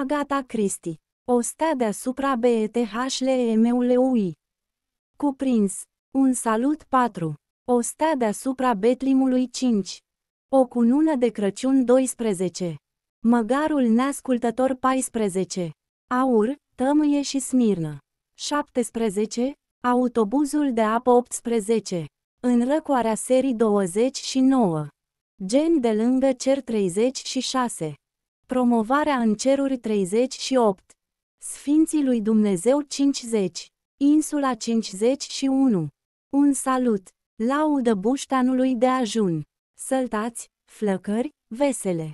Agata Cristi. O stea deasupra BETHLEMULEUI. Cuprins. Un salut 4. O stea deasupra Betlimului 5. O cunună de Crăciun 12. Măgarul neascultător 14. Aur, tămâie și smirnă. 17. Autobuzul de apă 18. În răcoarea serii 29. Gen de lângă cer 36. Promovarea în ceruri 38. Sfinții lui Dumnezeu 50. Insula 51. Un salut. Laudă buștanului de ajun. Săltați, flăcări, vesele.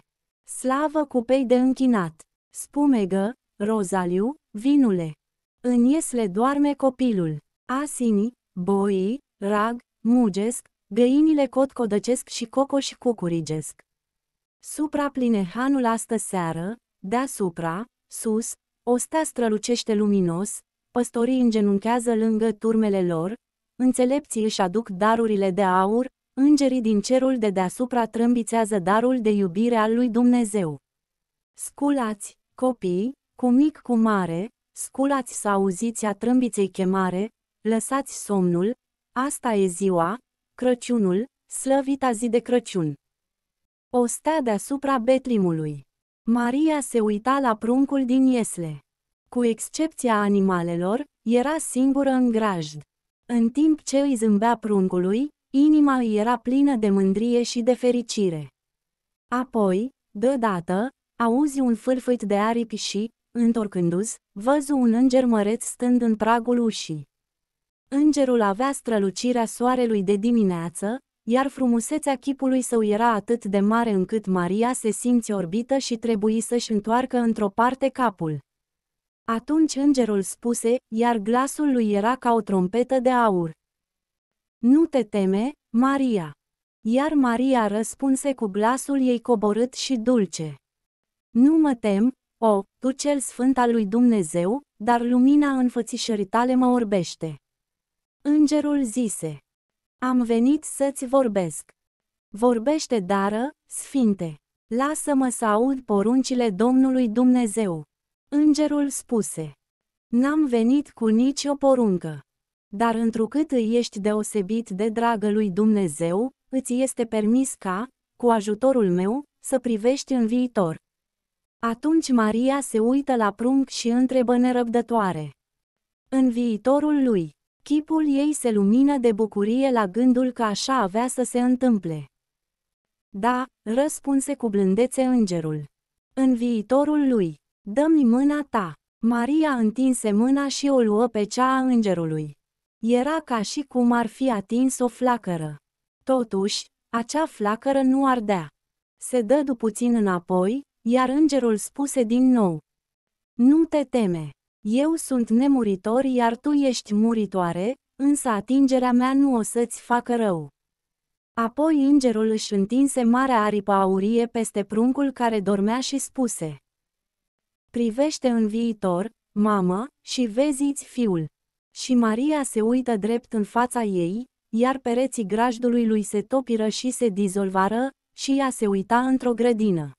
Slavă cupei de închinat. Spumegă, rozaliu, vinule. În iesle doarme copilul. Asini, boii, rag, mugesc, găinile cotcodăcesc și cocoși cucurigesc pline, hanul astă seară, deasupra, sus, o stea strălucește luminos, păstorii îngenunchează lângă turmele lor, înțelepții își aduc darurile de aur, îngerii din cerul de deasupra trâmbițează darul de iubire al lui Dumnezeu. Sculați, copii, cu mic cu mare, sculați să auziți a trâmbiței chemare, lăsați somnul, asta e ziua, Crăciunul, slăvita zi de Crăciun. O stea deasupra Betlimului. Maria se uita la pruncul din Iesle. Cu excepția animalelor, era singură în grajd. În timp ce îi zâmbea pruncului, inima îi era plină de mândrie și de fericire. Apoi, deodată, auzi un fâlfâit de aripi și, întorcându se văzu un înger măreț stând în pragul ușii. Îngerul avea strălucirea soarelui de dimineață, iar frumusețea chipului său era atât de mare încât Maria se simți orbită și trebuie să-și întoarcă într-o parte capul. Atunci îngerul spuse, iar glasul lui era ca o trompetă de aur. Nu te teme, Maria! Iar Maria răspunse cu glasul ei coborât și dulce. Nu mă tem, o, tu cel sfânt al lui Dumnezeu, dar lumina înfățișării tale mă orbește. Îngerul zise. Am venit să-ți vorbesc. Vorbește, dară, sfinte. Lasă-mă să aud poruncile Domnului Dumnezeu. Îngerul spuse. N-am venit cu nicio poruncă. Dar întrucât îi ești deosebit de dragă lui Dumnezeu, îți este permis ca, cu ajutorul meu, să privești în viitor. Atunci Maria se uită la prunc și întrebă nerăbdătoare. În viitorul lui, Chipul ei se lumină de bucurie la gândul că așa avea să se întâmple. Da, răspunse cu blândețe îngerul. În viitorul lui, dă-mi mâna ta. Maria întinse mâna și o luă pe cea a îngerului. Era ca și cum ar fi atins o flacără. Totuși, acea flacără nu ardea. Se dădu puțin înapoi, iar îngerul spuse din nou. Nu te teme. Eu sunt nemuritor iar tu ești muritoare, însă atingerea mea nu o să-ți facă rău. Apoi îngerul își întinse marea aripă aurie peste pruncul care dormea și spuse. Privește în viitor, mamă, și vezi fiul. Și Maria se uită drept în fața ei, iar pereții grajdului lui se topiră și se dizolvară, și ea se uita într-o grădină.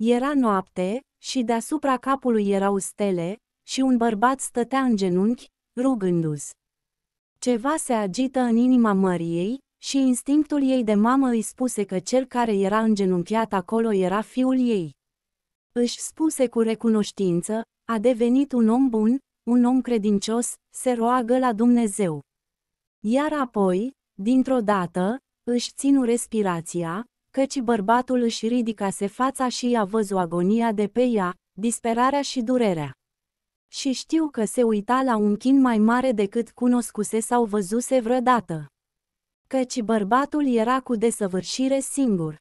Era noapte, și deasupra capului erau stele, și un bărbat stătea în genunchi, rugându se Ceva se agită în inima Măriei, și instinctul ei de mamă îi spuse că cel care era îngenunchiat acolo era fiul ei. Își spuse cu recunoștință, a devenit un om bun, un om credincios, se roagă la Dumnezeu. Iar apoi, dintr-o dată, își ținu respirația, căci bărbatul își ridicase fața și i-a văzut agonia de pe ea, disperarea și durerea și știu că se uita la un chin mai mare decât cunoscuse sau văzuse vreodată. Căci bărbatul era cu desăvârșire singur.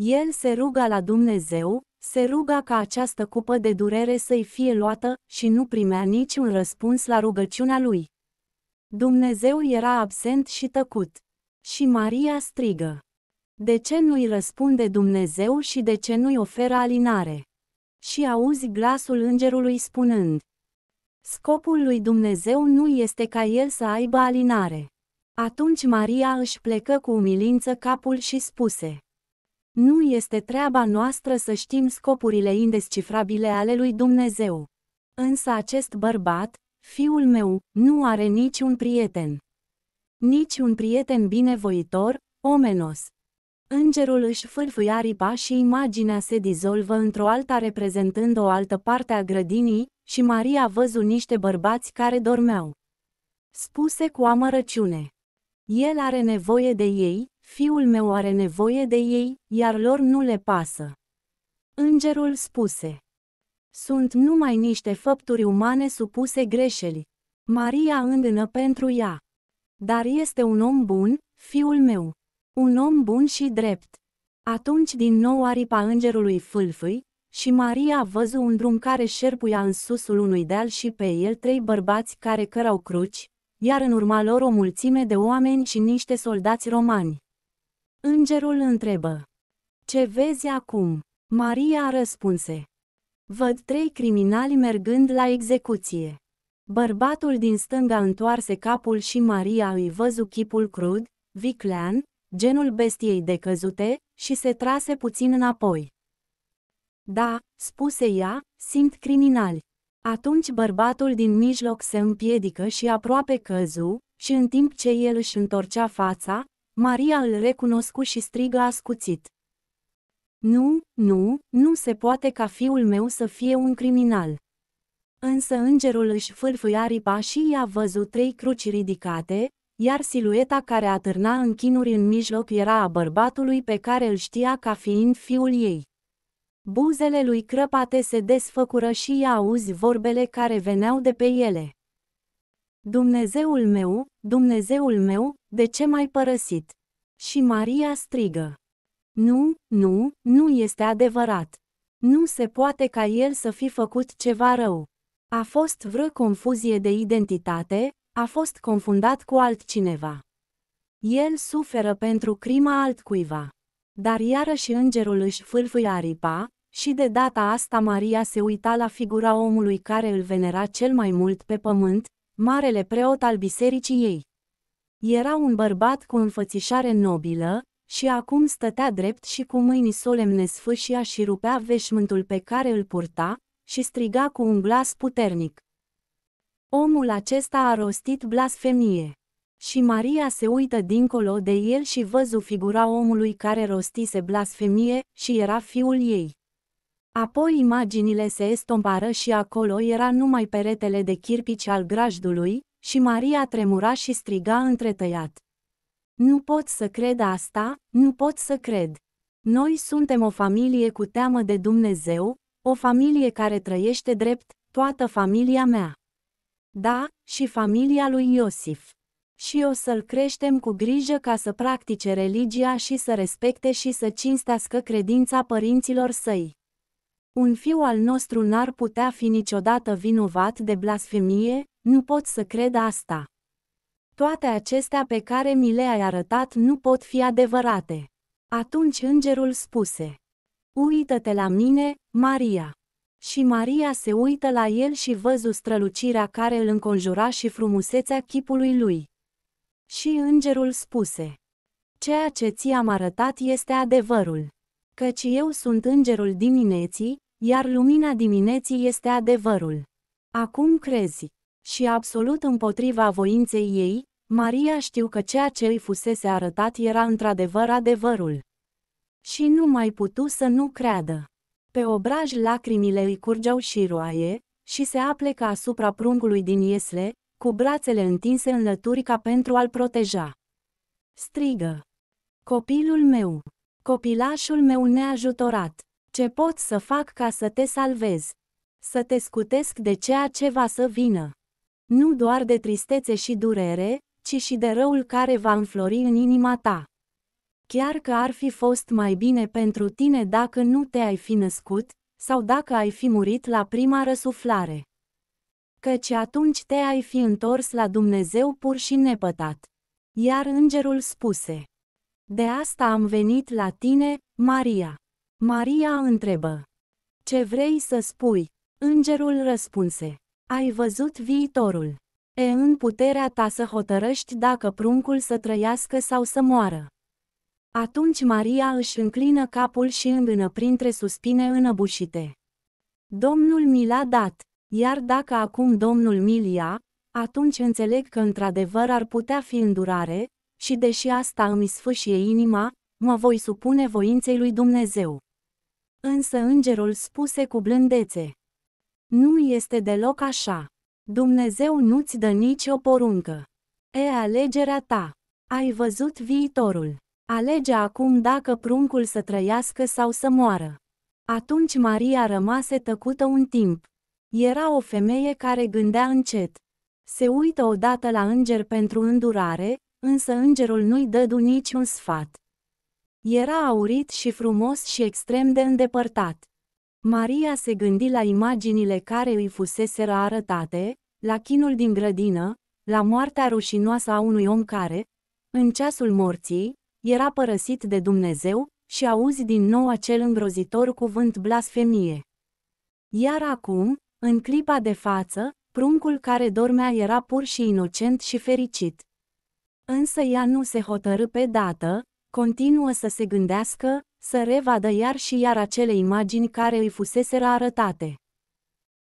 El se ruga la Dumnezeu, se ruga ca această cupă de durere să-i fie luată și nu primea niciun răspuns la rugăciunea lui. Dumnezeu era absent și tăcut. Și Maria strigă. De ce nu-i răspunde Dumnezeu și de ce nu-i oferă alinare? Și auzi glasul îngerului spunând, Scopul lui Dumnezeu nu este ca el să aibă alinare. Atunci Maria își plecă cu umilință capul și spuse. Nu este treaba noastră să știm scopurile indescifrabile ale lui Dumnezeu. Însă acest bărbat, fiul meu, nu are niciun prieten. niciun prieten binevoitor, omenos. Îngerul își fâlfâia aripa și imaginea se dizolvă într-o alta reprezentând o altă parte a grădinii și Maria văzu niște bărbați care dormeau. Spuse cu amărăciune. El are nevoie de ei, fiul meu are nevoie de ei, iar lor nu le pasă. Îngerul spuse. Sunt numai niște făpturi umane supuse greșeli. Maria îndână pentru ea. Dar este un om bun, fiul meu. Un om bun și drept. Atunci din nou aripa îngerului fâlfâi, și Maria văzu un drum care șerpuia în susul unui deal și pe el trei bărbați care cărau cruci, iar în urma lor o mulțime de oameni și niște soldați romani. Îngerul întrebă. Ce vezi acum? Maria răspunse. Văd trei criminali mergând la execuție. Bărbatul din stânga întoarse capul și Maria îi văzu chipul crud, viclean, genul bestiei de căzute, și se trase puțin înapoi. Da, spuse ea, simt criminali. Atunci bărbatul din mijloc se împiedică și aproape căzu, și în timp ce el își întorcea fața, Maria îl recunoscu și strigă ascuțit. Nu, nu, nu se poate ca fiul meu să fie un criminal. Însă îngerul își fâlfâia ripa și i-a văzut trei cruci ridicate, iar silueta care atârna în chinuri în mijloc era a bărbatului pe care îl știa ca fiind fiul ei. Buzele lui crăpate se desfăcură și ea auzi vorbele care veneau de pe ele. Dumnezeul meu, Dumnezeul meu, de ce m-ai părăsit? Și Maria strigă. Nu, nu, nu este adevărat. Nu se poate ca el să fi făcut ceva rău. A fost vreo confuzie de identitate, a fost confundat cu altcineva. El suferă pentru crima altcuiva. Dar iarăși îngerul își fâlfâia aripa, și de data asta Maria se uita la figura omului care îl venera cel mai mult pe pământ, marele preot al bisericii ei. Era un bărbat cu înfățișare nobilă, și acum stătea drept și cu mâini solemne sfâșia și rupea veșmântul pe care îl purta, și striga cu un glas puternic. Omul acesta a rostit blasfemie. Și Maria se uită dincolo de el și văzu figura omului care rostise blasfemie și era fiul ei. Apoi imaginile se estompară și acolo era numai peretele de chirpici al grajdului, și Maria tremura și striga întretăiat. Nu pot să cred asta, nu pot să cred. Noi suntem o familie cu teamă de Dumnezeu, o familie care trăiește drept, toată familia mea. Da, și familia lui Iosif. Și o să-l creștem cu grijă ca să practice religia și să respecte și să cinstească credința părinților săi. Un fiu al nostru n-ar putea fi niciodată vinovat de blasfemie, nu pot să cred asta. Toate acestea pe care mi le-ai arătat nu pot fi adevărate. Atunci îngerul spuse, Uită-te la mine, Maria! Și Maria se uită la el și văzu strălucirea care îl înconjura și frumusețea chipului lui. Și îngerul spuse, Ceea ce ți-am arătat este adevărul. Căci eu sunt îngerul dimineții, iar lumina dimineții este adevărul. Acum crezi. Și absolut împotriva voinței ei, Maria știu că ceea ce îi fusese arătat era într-adevăr adevărul. Și nu mai putu să nu creadă. Pe obraj lacrimile îi curgeau și roaie, și se aplecă asupra prungului din iesle, cu brațele întinse în lături ca pentru a-l proteja. Strigă! Copilul meu! Copilașul meu neajutorat! Ce pot să fac ca să te salvez? Să te scutesc de ceea ce va să vină. Nu doar de tristețe și durere, ci și de răul care va înflori în inima ta. Chiar că ar fi fost mai bine pentru tine dacă nu te-ai fi născut, sau dacă ai fi murit la prima răsuflare. Căci atunci te-ai fi întors la Dumnezeu pur și nepătat. Iar îngerul spuse, De asta am venit la tine, Maria. Maria întrebă, Ce vrei să spui? Îngerul răspunse, Ai văzut viitorul. E în puterea ta să hotărăști dacă pruncul să trăiască sau să moară. Atunci Maria își înclină capul și îngână printre suspine înăbușite. Domnul mi l-a dat, iar dacă acum Domnul mi ia, atunci înțeleg că într-adevăr ar putea fi îndurare, și deși asta îmi sfâșie inima, mă voi supune voinței lui Dumnezeu. Însă îngerul spuse cu blândețe. Nu este deloc așa. Dumnezeu nu-ți dă nicio poruncă. E alegerea ta. Ai văzut viitorul. Alege acum dacă pruncul să trăiască sau să moară. Atunci Maria rămase tăcută un timp. Era o femeie care gândea încet. Se uită odată la înger pentru îndurare, însă îngerul nu-i dădu niciun sfat. Era aurit și frumos și extrem de îndepărtat. Maria se gândi la imaginile care îi fuseseră arătate, la chinul din grădină, la moartea rușinoasă a unui om care, în ceasul morții, era părăsit de Dumnezeu și auzi din nou acel îngrozitor cuvânt blasfemie. Iar acum, în clipa de față, pruncul care dormea era pur și inocent și fericit. Însă ea nu se hotărâ pe dată, continuă să se gândească, să revadă iar și iar acele imagini care îi fuseseră arătate.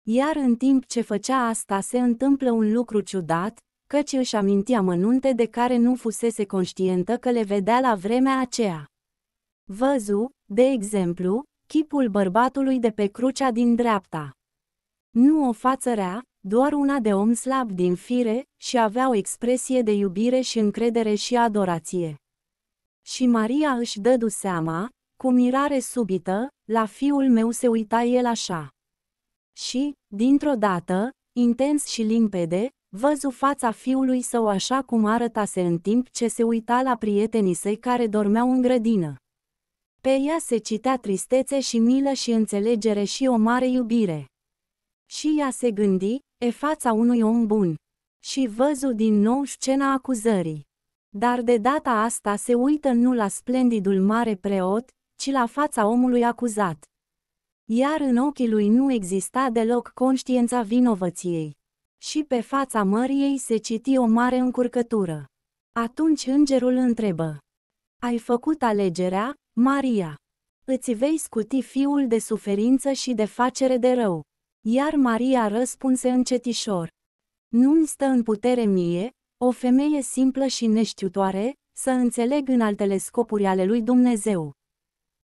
Iar în timp ce făcea asta se întâmplă un lucru ciudat, căci își amintea mănunte de care nu fusese conștientă că le vedea la vremea aceea. Văzu, de exemplu, chipul bărbatului de pe crucea din dreapta. Nu o față rea, doar una de om slab din fire, și avea o expresie de iubire și încredere și adorație. Și Maria își dădu seama, cu mirare subită, la fiul meu se uita el așa. Și, dintr-o dată, intens și limpede, Văzu fața fiului său așa cum arătase în timp ce se uita la prietenii săi care dormeau în grădină. Pe ea se citea tristețe și milă și înțelegere și o mare iubire. Și ea se gândi, e fața unui om bun. Și văzu din nou scena acuzării. Dar de data asta se uită nu la splendidul mare preot, ci la fața omului acuzat. Iar în ochii lui nu exista deloc conștiința vinovăției. Și pe fața Măriei se citi o mare încurcătură. Atunci îngerul întrebă. Ai făcut alegerea, Maria. Îți vei scuti fiul de suferință și de facere de rău. Iar Maria răspunse încetișor, Nu-mi stă în putere mie, o femeie simplă și neștiutoare, să înțeleg în altele scopuri ale lui Dumnezeu.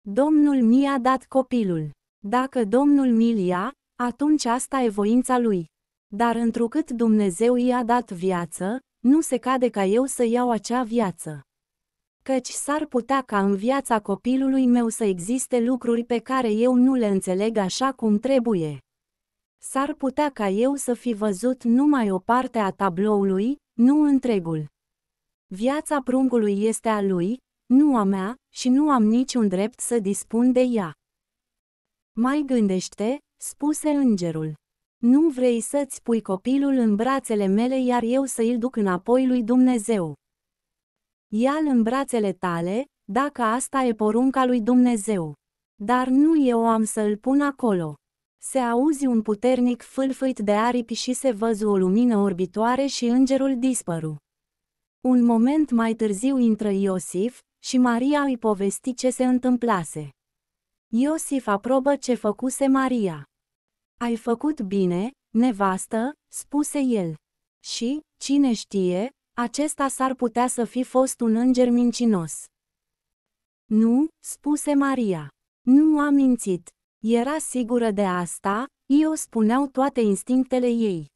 Domnul mi-a dat copilul. Dacă Domnul mi-l ia, atunci asta e voința lui. Dar întrucât Dumnezeu i-a dat viață, nu se cade ca eu să iau acea viață. Căci s-ar putea ca în viața copilului meu să existe lucruri pe care eu nu le înțeleg așa cum trebuie. S-ar putea ca eu să fi văzut numai o parte a tabloului, nu întregul. Viața pruncului este a lui, nu a mea, și nu am niciun drept să dispun de ea. Mai gândește, spuse îngerul. Nu vrei să-ți pui copilul în brațele mele iar eu să îl duc înapoi lui Dumnezeu. Ia-l în brațele tale, dacă asta e porunca lui Dumnezeu. Dar nu eu am să-l pun acolo. Se auzi un puternic fâlfâit de aripi și se văzu o lumină orbitoare și îngerul dispăru. Un moment mai târziu intră Iosif și Maria îi povesti ce se întâmplase. Iosif aprobă ce făcuse Maria. Ai făcut bine, nevastă, spuse el. Și, cine știe, acesta s-ar putea să fi fost un înger mincinos. Nu, spuse Maria. Nu a mințit. Era sigură de asta, eu spuneau toate instinctele ei.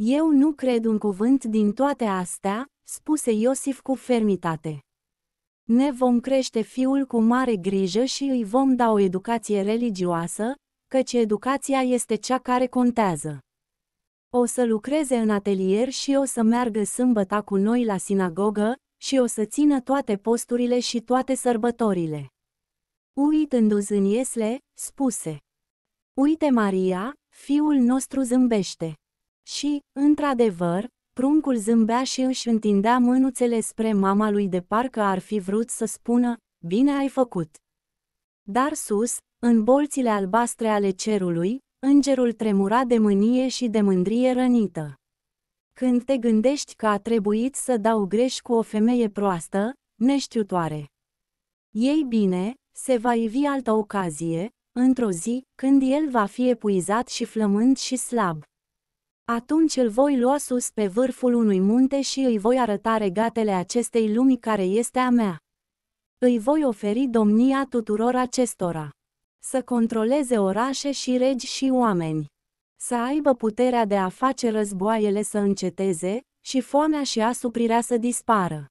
Eu nu cred un cuvânt din toate astea, spuse Iosif cu fermitate. Ne vom crește fiul cu mare grijă și îi vom da o educație religioasă, căci educația este cea care contează. O să lucreze în atelier și o să meargă sâmbăta cu noi la sinagogă și o să țină toate posturile și toate sărbătorile. Uitându-ți în Iesle, spuse, Uite Maria, fiul nostru zâmbește. Și, într-adevăr, pruncul zâmbea și își întindea mânuțele spre mama lui de parcă ar fi vrut să spună, bine ai făcut. Dar sus, în bolțile albastre ale cerului, îngerul tremura de mânie și de mândrie rănită. Când te gândești că a trebuit să dau greș cu o femeie proastă, neștiutoare. Ei bine, se va ivi altă ocazie, într-o zi, când el va fi epuizat și flămând și slab. Atunci îl voi lua sus pe vârful unui munte și îi voi arăta regatele acestei lumi care este a mea. Îi voi oferi domnia tuturor acestora să controleze orașe și regi și oameni, să aibă puterea de a face războaiele să înceteze și foamea și asuprirea să dispară.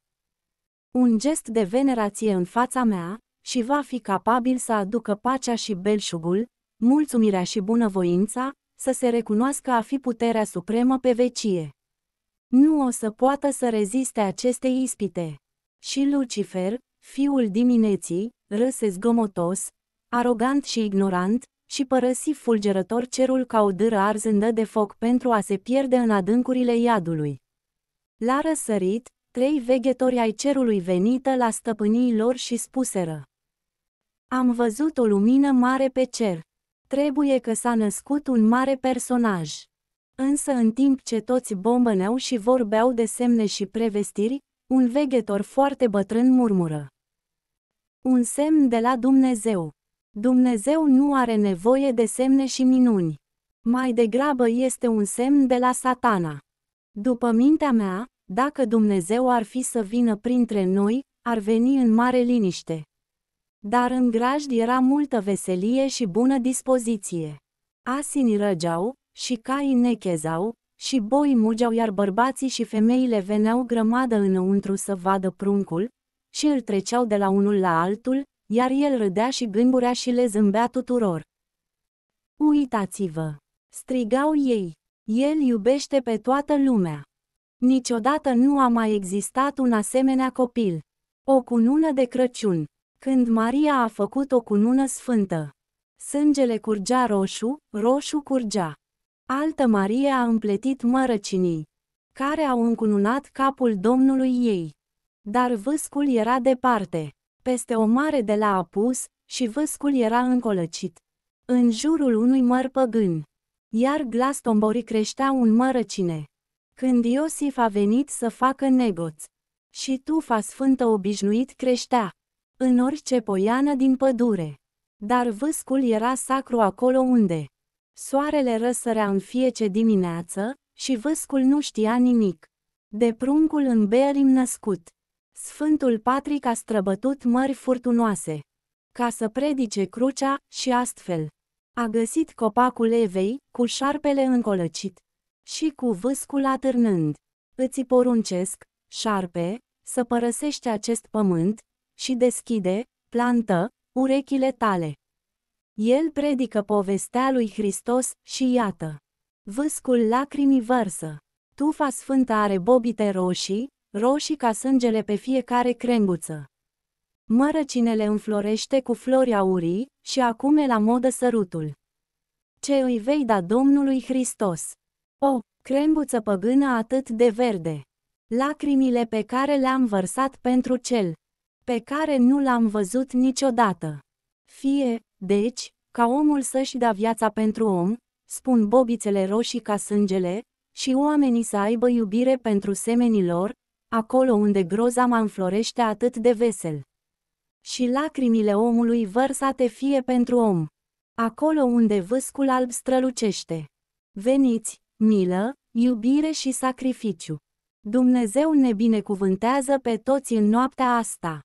Un gest de venerație în fața mea și va fi capabil să aducă pacea și belșugul, mulțumirea și bunăvoința, să se recunoască a fi puterea supremă pe vecie. Nu o să poată să reziste aceste ispite. Și Lucifer, fiul dimineții, râse zgomotos, arogant și ignorant, și părăsi fulgerător cerul ca o dâră arzândă de foc pentru a se pierde în adâncurile iadului. La răsărit, trei veghetori ai cerului venită la stăpânii lor și spuseră. Am văzut o lumină mare pe cer. Trebuie că s-a născut un mare personaj. Însă în timp ce toți bombăneau și vorbeau de semne și prevestiri, un veghetor foarte bătrân murmură. Un semn de la Dumnezeu. Dumnezeu nu are nevoie de semne și minuni. Mai degrabă este un semn de la satana. După mintea mea, dacă Dumnezeu ar fi să vină printre noi, ar veni în mare liniște. Dar în grajd era multă veselie și bună dispoziție. Asini răgeau, și caii nechezau, și boii mugeau iar bărbații și femeile veneau grămadă înăuntru să vadă pruncul, și îl treceau de la unul la altul, iar el râdea și gâmburea și le zâmbea tuturor. Uitați-vă! Strigau ei. El iubește pe toată lumea. Niciodată nu a mai existat un asemenea copil. O cunună de Crăciun. Când Maria a făcut o cunună sfântă, sângele curgea roșu, roșu curgea. Altă Maria a împletit mărăcinii, care au încununat capul Domnului ei. Dar vâscul era departe peste o mare de la apus, și vâscul era încolăcit. În jurul unui măr păgân. Iar glas tomborii creștea un mărăcine. Când Iosif a venit să facă negoț. Și tufa sfântă obișnuit creștea. În orice poiană din pădure. Dar vâscul era sacru acolo unde. Soarele răsărea în fiece dimineață și vâscul nu știa nimic. De pruncul în Berim născut. Sfântul Patrick a străbătut mări furtunoase ca să predice crucea și astfel a găsit copacul Evei cu șarpele încolăcit și cu vâscul atârnând. Îți poruncesc, șarpe, să părăsești acest pământ și deschide, plantă, urechile tale. El predică povestea lui Hristos și iată. Vâscul lacrimii vărsă. Tufa sfântă are bobite roșii, roșii ca sângele pe fiecare crenguță. Mărăcinele înflorește cu flori aurii și acum e la modă sărutul. Ce îi vei da Domnului Hristos? O, crembuță păgână atât de verde! Lacrimile pe care le-am vărsat pentru cel pe care nu l-am văzut niciodată. Fie, deci, ca omul să-și da viața pentru om, spun bobițele roșii ca sângele, și oamenii să aibă iubire pentru semenilor, acolo unde mă înflorește atât de vesel. Și lacrimile omului vărsate fie pentru om, acolo unde vâscul alb strălucește. Veniți, milă, iubire și sacrificiu. Dumnezeu ne binecuvântează pe toți în noaptea asta.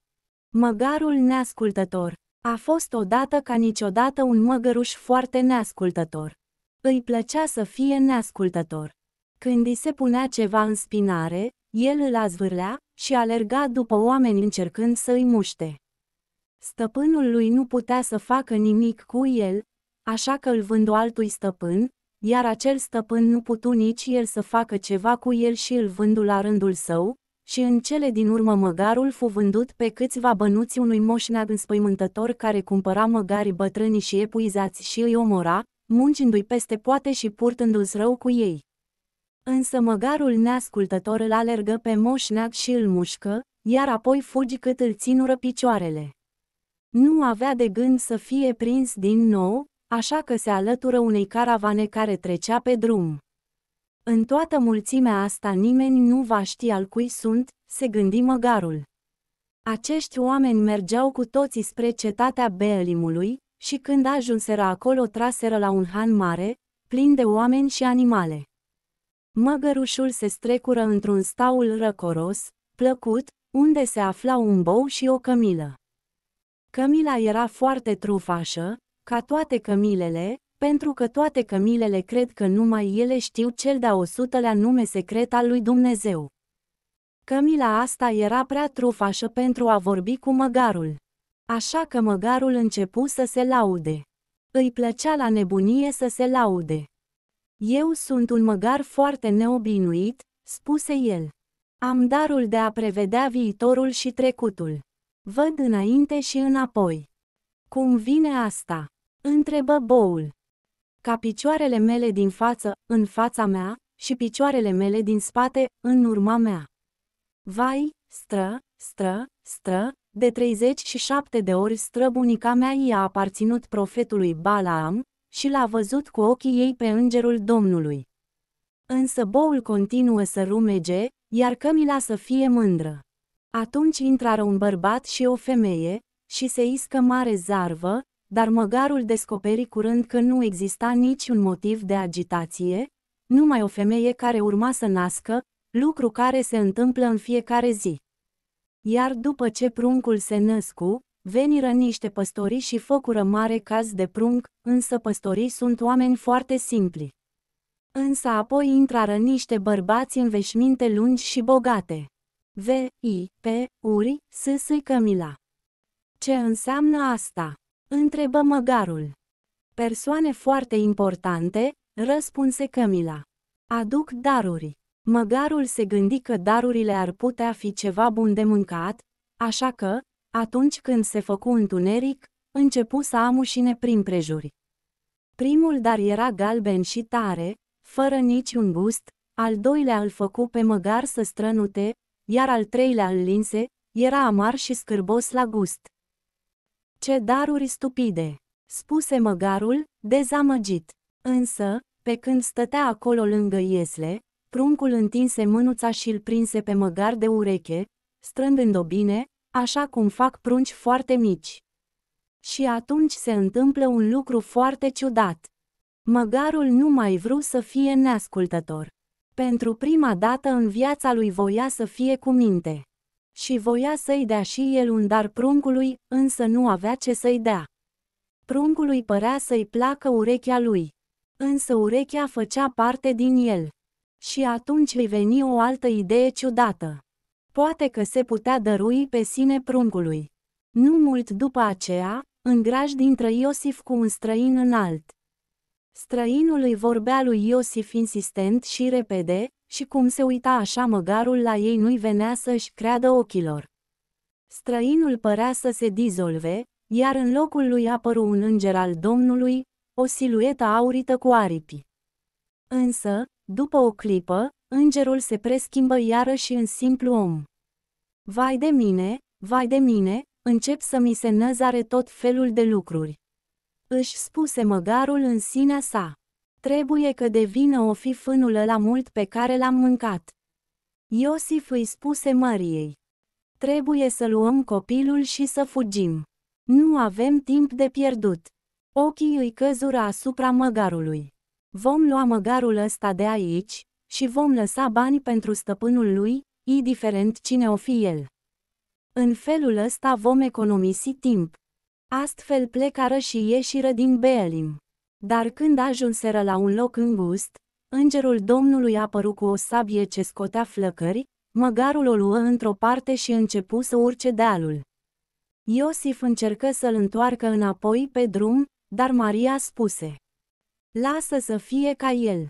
Măgarul neascultător a fost odată ca niciodată un măgăruș foarte neascultător. Îi plăcea să fie neascultător. Când îi se punea ceva în spinare, el îl azvârlea și alerga după oameni încercând să îi muște. Stăpânul lui nu putea să facă nimic cu el, așa că îl vându altui stăpân, iar acel stăpân nu putu nici el să facă ceva cu el și îl vându la rândul său, și în cele din urmă măgarul fu vândut pe câțiva bănuți unui moșneag înspăimântător care cumpăra măgari bătrâni și epuizați și îi omora, muncindu-i peste poate și purtându-ți rău cu ei. Însă măgarul neascultător îl alergă pe moșneag și îl mușcă, iar apoi fugi cât îl ținură picioarele. Nu avea de gând să fie prins din nou, așa că se alătură unei caravane care trecea pe drum. În toată mulțimea asta nimeni nu va ști al cui sunt, se gândi măgarul. Acești oameni mergeau cu toții spre cetatea Beelimului și când ajunseră acolo traseră la un han mare, plin de oameni și animale. Măgărușul se strecură într-un staul răcoros, plăcut, unde se afla un bou și o cămilă. Cămila era foarte trufașă, ca toate cămilele, pentru că toate cămilele cred că numai ele știu cel de-a sutelea nume secret al lui Dumnezeu. Cămila asta era prea trufașă pentru a vorbi cu măgarul. Așa că măgarul începu să se laude. Îi plăcea la nebunie să se laude. Eu sunt un măgar foarte neobinuit, spuse el. Am darul de a prevedea viitorul și trecutul. Văd înainte și înapoi. Cum vine asta? Întrebă boul. Ca picioarele mele din față, în fața mea, și picioarele mele din spate, în urma mea. Vai, stră, stră, stră, de 37 de ori străbunica mea i-a aparținut profetului Balaam, și l-a văzut cu ochii ei pe îngerul Domnului. Însă boul continuă să rumege, iar camila să fie mândră. Atunci intrară un bărbat și o femeie, și se iscă mare zarvă, dar măgarul descoperi curând că nu exista niciun motiv de agitație, numai o femeie care urma să nască, lucru care se întâmplă în fiecare zi. Iar după ce pruncul se născu, Veniră niște păstori și făcură mare caz de prunc, însă păstorii sunt oameni foarte simpli. Însă apoi intrară niște bărbați în veșminte lungi și bogate. V, I, P, Uri, S, S, Camila. Ce înseamnă asta? Întrebă măgarul. Persoane foarte importante, răspunse Camila. Aduc daruri. Măgarul se gândi că darurile ar putea fi ceva bun de mâncat, așa că, atunci când se făcu întuneric, începu să amușine prin prejuri. Primul dar era galben și tare, fără niciun gust, al doilea îl făcu pe măgar să strănute, iar al treilea îl linse, era amar și scârbos la gust. Ce daruri stupide! spuse măgarul, dezamăgit. Însă, pe când stătea acolo lângă iesle, pruncul întinse mânuța și îl prinse pe măgar de ureche, strângând-o bine, așa cum fac prunci foarte mici. Și atunci se întâmplă un lucru foarte ciudat. Măgarul nu mai vrea să fie neascultător. Pentru prima dată în viața lui voia să fie cu minte. Și voia să-i dea și el un dar pruncului, însă nu avea ce să-i dea. Pruncului părea să-i placă urechea lui. Însă urechea făcea parte din el. Și atunci îi veni o altă idee ciudată poate că se putea dărui pe sine pruncului. Nu mult după aceea, în graj dintre Iosif cu un străin înalt. Străinul îi vorbea lui Iosif insistent și repede, și cum se uita așa măgarul la ei nu-i venea să-și creadă ochilor. Străinul părea să se dizolve, iar în locul lui apăru un înger al Domnului, o siluetă aurită cu aripi. Însă, după o clipă, îngerul se preschimbă iarăși în simplu om. Vai de mine, vai de mine, încep să mi se năzare tot felul de lucruri. Își spuse măgarul în sinea sa. Trebuie că devină o fi fânul ăla mult pe care l-am mâncat. Iosif îi spuse Măriei. Trebuie să luăm copilul și să fugim. Nu avem timp de pierdut. Ochii îi căzură asupra măgarului. Vom lua măgarul ăsta de aici, și vom lăsa bani pentru stăpânul lui, indiferent cine o fi el. În felul ăsta vom economisi timp. Astfel plecară și ieșiră din Beelim. Dar când ajunseră la un loc îngust, îngerul Domnului apăru cu o sabie ce scotea flăcări, măgarul o luă într-o parte și începu să urce dealul. Iosif încercă să-l întoarcă înapoi pe drum, dar Maria spuse, Lasă să fie ca el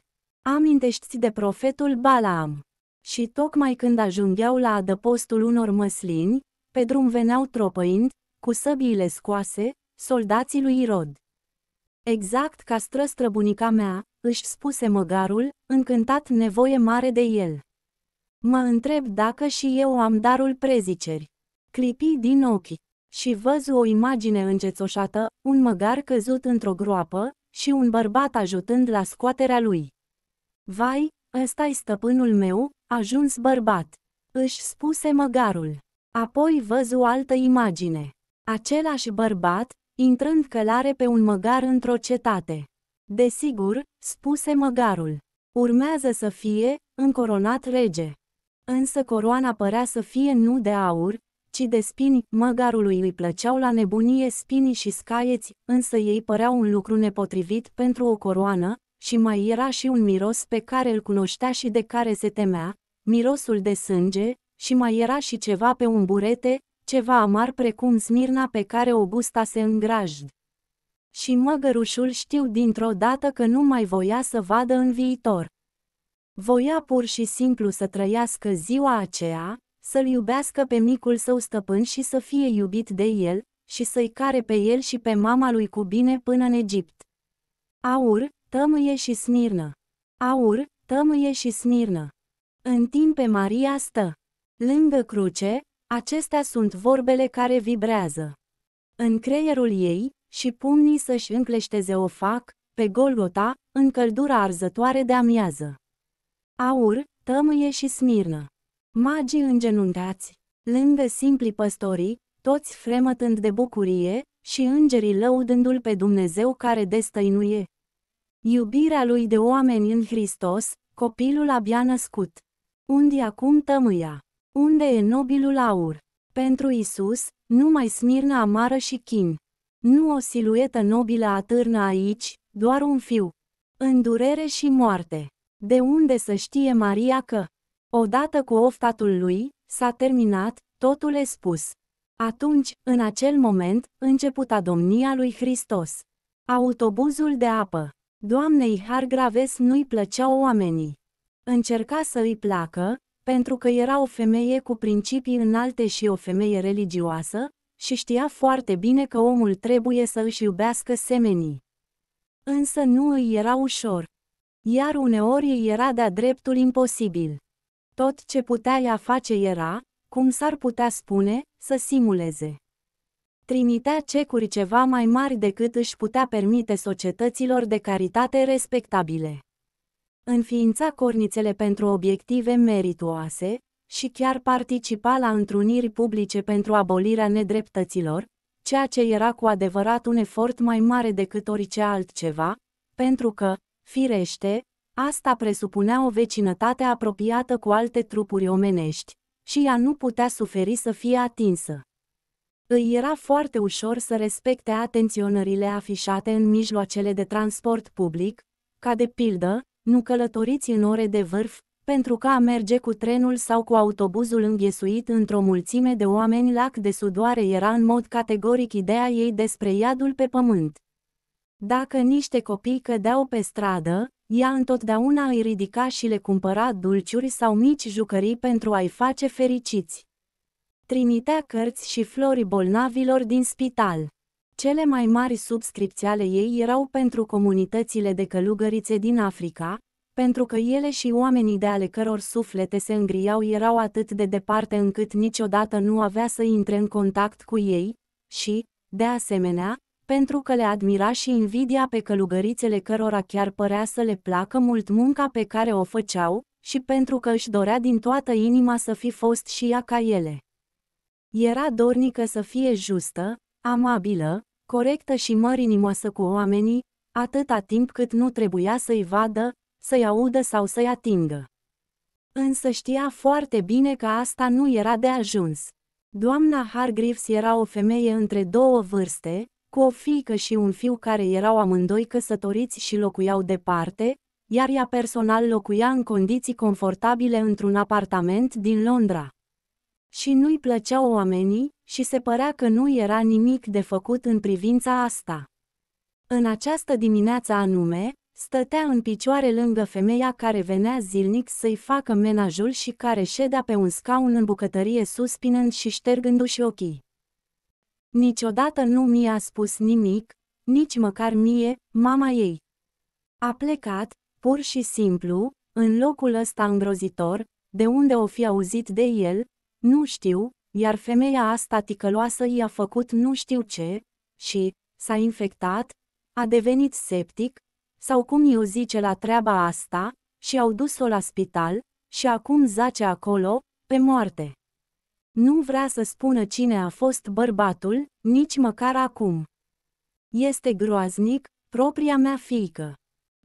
amintești de profetul Balaam. Și tocmai când ajungeau la adăpostul unor măslini, pe drum veneau tropăind, cu săbiile scoase, soldații lui Irod. Exact ca străstrăbunica mea, își spuse măgarul, încântat nevoie mare de el. Mă întreb dacă și eu am darul preziceri. Clipi din ochi și văzu o imagine încețoșată, un măgar căzut într-o groapă și un bărbat ajutând la scoaterea lui. Vai, ăsta-i stăpânul meu, ajuns bărbat, își spuse măgarul. Apoi văzu altă imagine. Același bărbat, intrând călare pe un măgar într-o cetate. Desigur, spuse măgarul. Urmează să fie, încoronat rege. Însă coroana părea să fie nu de aur, ci de spini, măgarului îi plăceau la nebunie spinii și scaieți, însă ei păreau un lucru nepotrivit pentru o coroană, și mai era și un miros pe care îl cunoștea și de care se temea, mirosul de sânge, și mai era și ceva pe un burete, ceva amar precum smirna pe care o gustase se îngrajd. Și măgărușul știu dintr-o dată că nu mai voia să vadă în viitor. Voia pur și simplu să trăiască ziua aceea, să-l iubească pe micul său stăpân și să fie iubit de el, și să-i care pe el și pe mama lui cu bine până în Egipt. Aur, tămâie și smirnă. Aur, tămâie și smirnă. În timp pe Maria stă. Lângă cruce, acestea sunt vorbele care vibrează. În creierul ei, și pumnii să-și încleșteze o fac, pe Golgota, în căldura arzătoare de amiază. Aur, tămâie și smirnă. Magii îngenuntați, lângă simpli păstorii, toți fremătând de bucurie, și îngerii lăudându-l pe Dumnezeu care destăinuie. Iubirea lui de oameni în Hristos, copilul abia născut. Unde acum tămâia? Unde e nobilul aur? Pentru Isus, numai smirnă amară și chin. Nu o siluetă nobilă atârnă aici, doar un fiu. În durere și moarte. De unde să știe Maria că, odată cu oftatul lui, s-a terminat, totul e spus. Atunci, în acel moment, începuta domnia lui Hristos. Autobuzul de apă. Doamnei Hargraves nu-i plăceau oamenii. Încerca să îi placă, pentru că era o femeie cu principii înalte și o femeie religioasă, și știa foarte bine că omul trebuie să își iubească semenii. Însă nu îi era ușor. Iar uneori îi era de-a dreptul imposibil. Tot ce putea ea face era, cum s-ar putea spune, să simuleze trimitea cecuri ceva mai mari decât își putea permite societăților de caritate respectabile. Înființa cornițele pentru obiective meritoase și chiar participa la întruniri publice pentru abolirea nedreptăților, ceea ce era cu adevărat un efort mai mare decât orice altceva, pentru că, firește, asta presupunea o vecinătate apropiată cu alte trupuri omenești și ea nu putea suferi să fie atinsă. Îi era foarte ușor să respecte atenționările afișate în mijloacele de transport public, ca de pildă, nu călătoriți în ore de vârf, pentru că a merge cu trenul sau cu autobuzul înghesuit într-o mulțime de oameni lac de sudoare era în mod categoric ideea ei despre iadul pe pământ. Dacă niște copii cădeau pe stradă, ea întotdeauna îi ridica și le cumpăra dulciuri sau mici jucării pentru a-i face fericiți trimitea cărți și flori bolnavilor din spital. Cele mai mari subscripții ale ei erau pentru comunitățile de călugărițe din Africa, pentru că ele și oamenii de ale căror suflete se îngriau erau atât de departe încât niciodată nu avea să intre în contact cu ei, și, de asemenea, pentru că le admira și invidia pe călugărițele cărora chiar părea să le placă mult munca pe care o făceau, și pentru că își dorea din toată inima să fi fost și ea ca ele. Era dornică să fie justă, amabilă, corectă și mărinimoasă cu oamenii, atâta timp cât nu trebuia să-i vadă, să-i audă sau să-i atingă. Însă știa foarte bine că asta nu era de ajuns. Doamna Hargreaves era o femeie între două vârste, cu o fiică și un fiu care erau amândoi căsătoriți și locuiau departe, iar ea personal locuia în condiții confortabile într-un apartament din Londra și nu-i plăceau oamenii, și se părea că nu era nimic de făcut în privința asta. În această dimineață anume, stătea în picioare lângă femeia care venea zilnic să-i facă menajul și care ședea pe un scaun în bucătărie suspinând și ștergându-și ochii. Niciodată nu mi-a spus nimic, nici măcar mie, mama ei. A plecat, pur și simplu, în locul ăsta îngrozitor, de unde o fi auzit de el, nu știu, iar femeia asta ticăloasă i-a făcut nu știu ce, și, s-a infectat, a devenit septic, sau cum eu zice la treaba asta, și au dus-o la spital, și acum zace acolo, pe moarte. Nu vrea să spună cine a fost bărbatul, nici măcar acum. Este groaznic, propria mea fiică.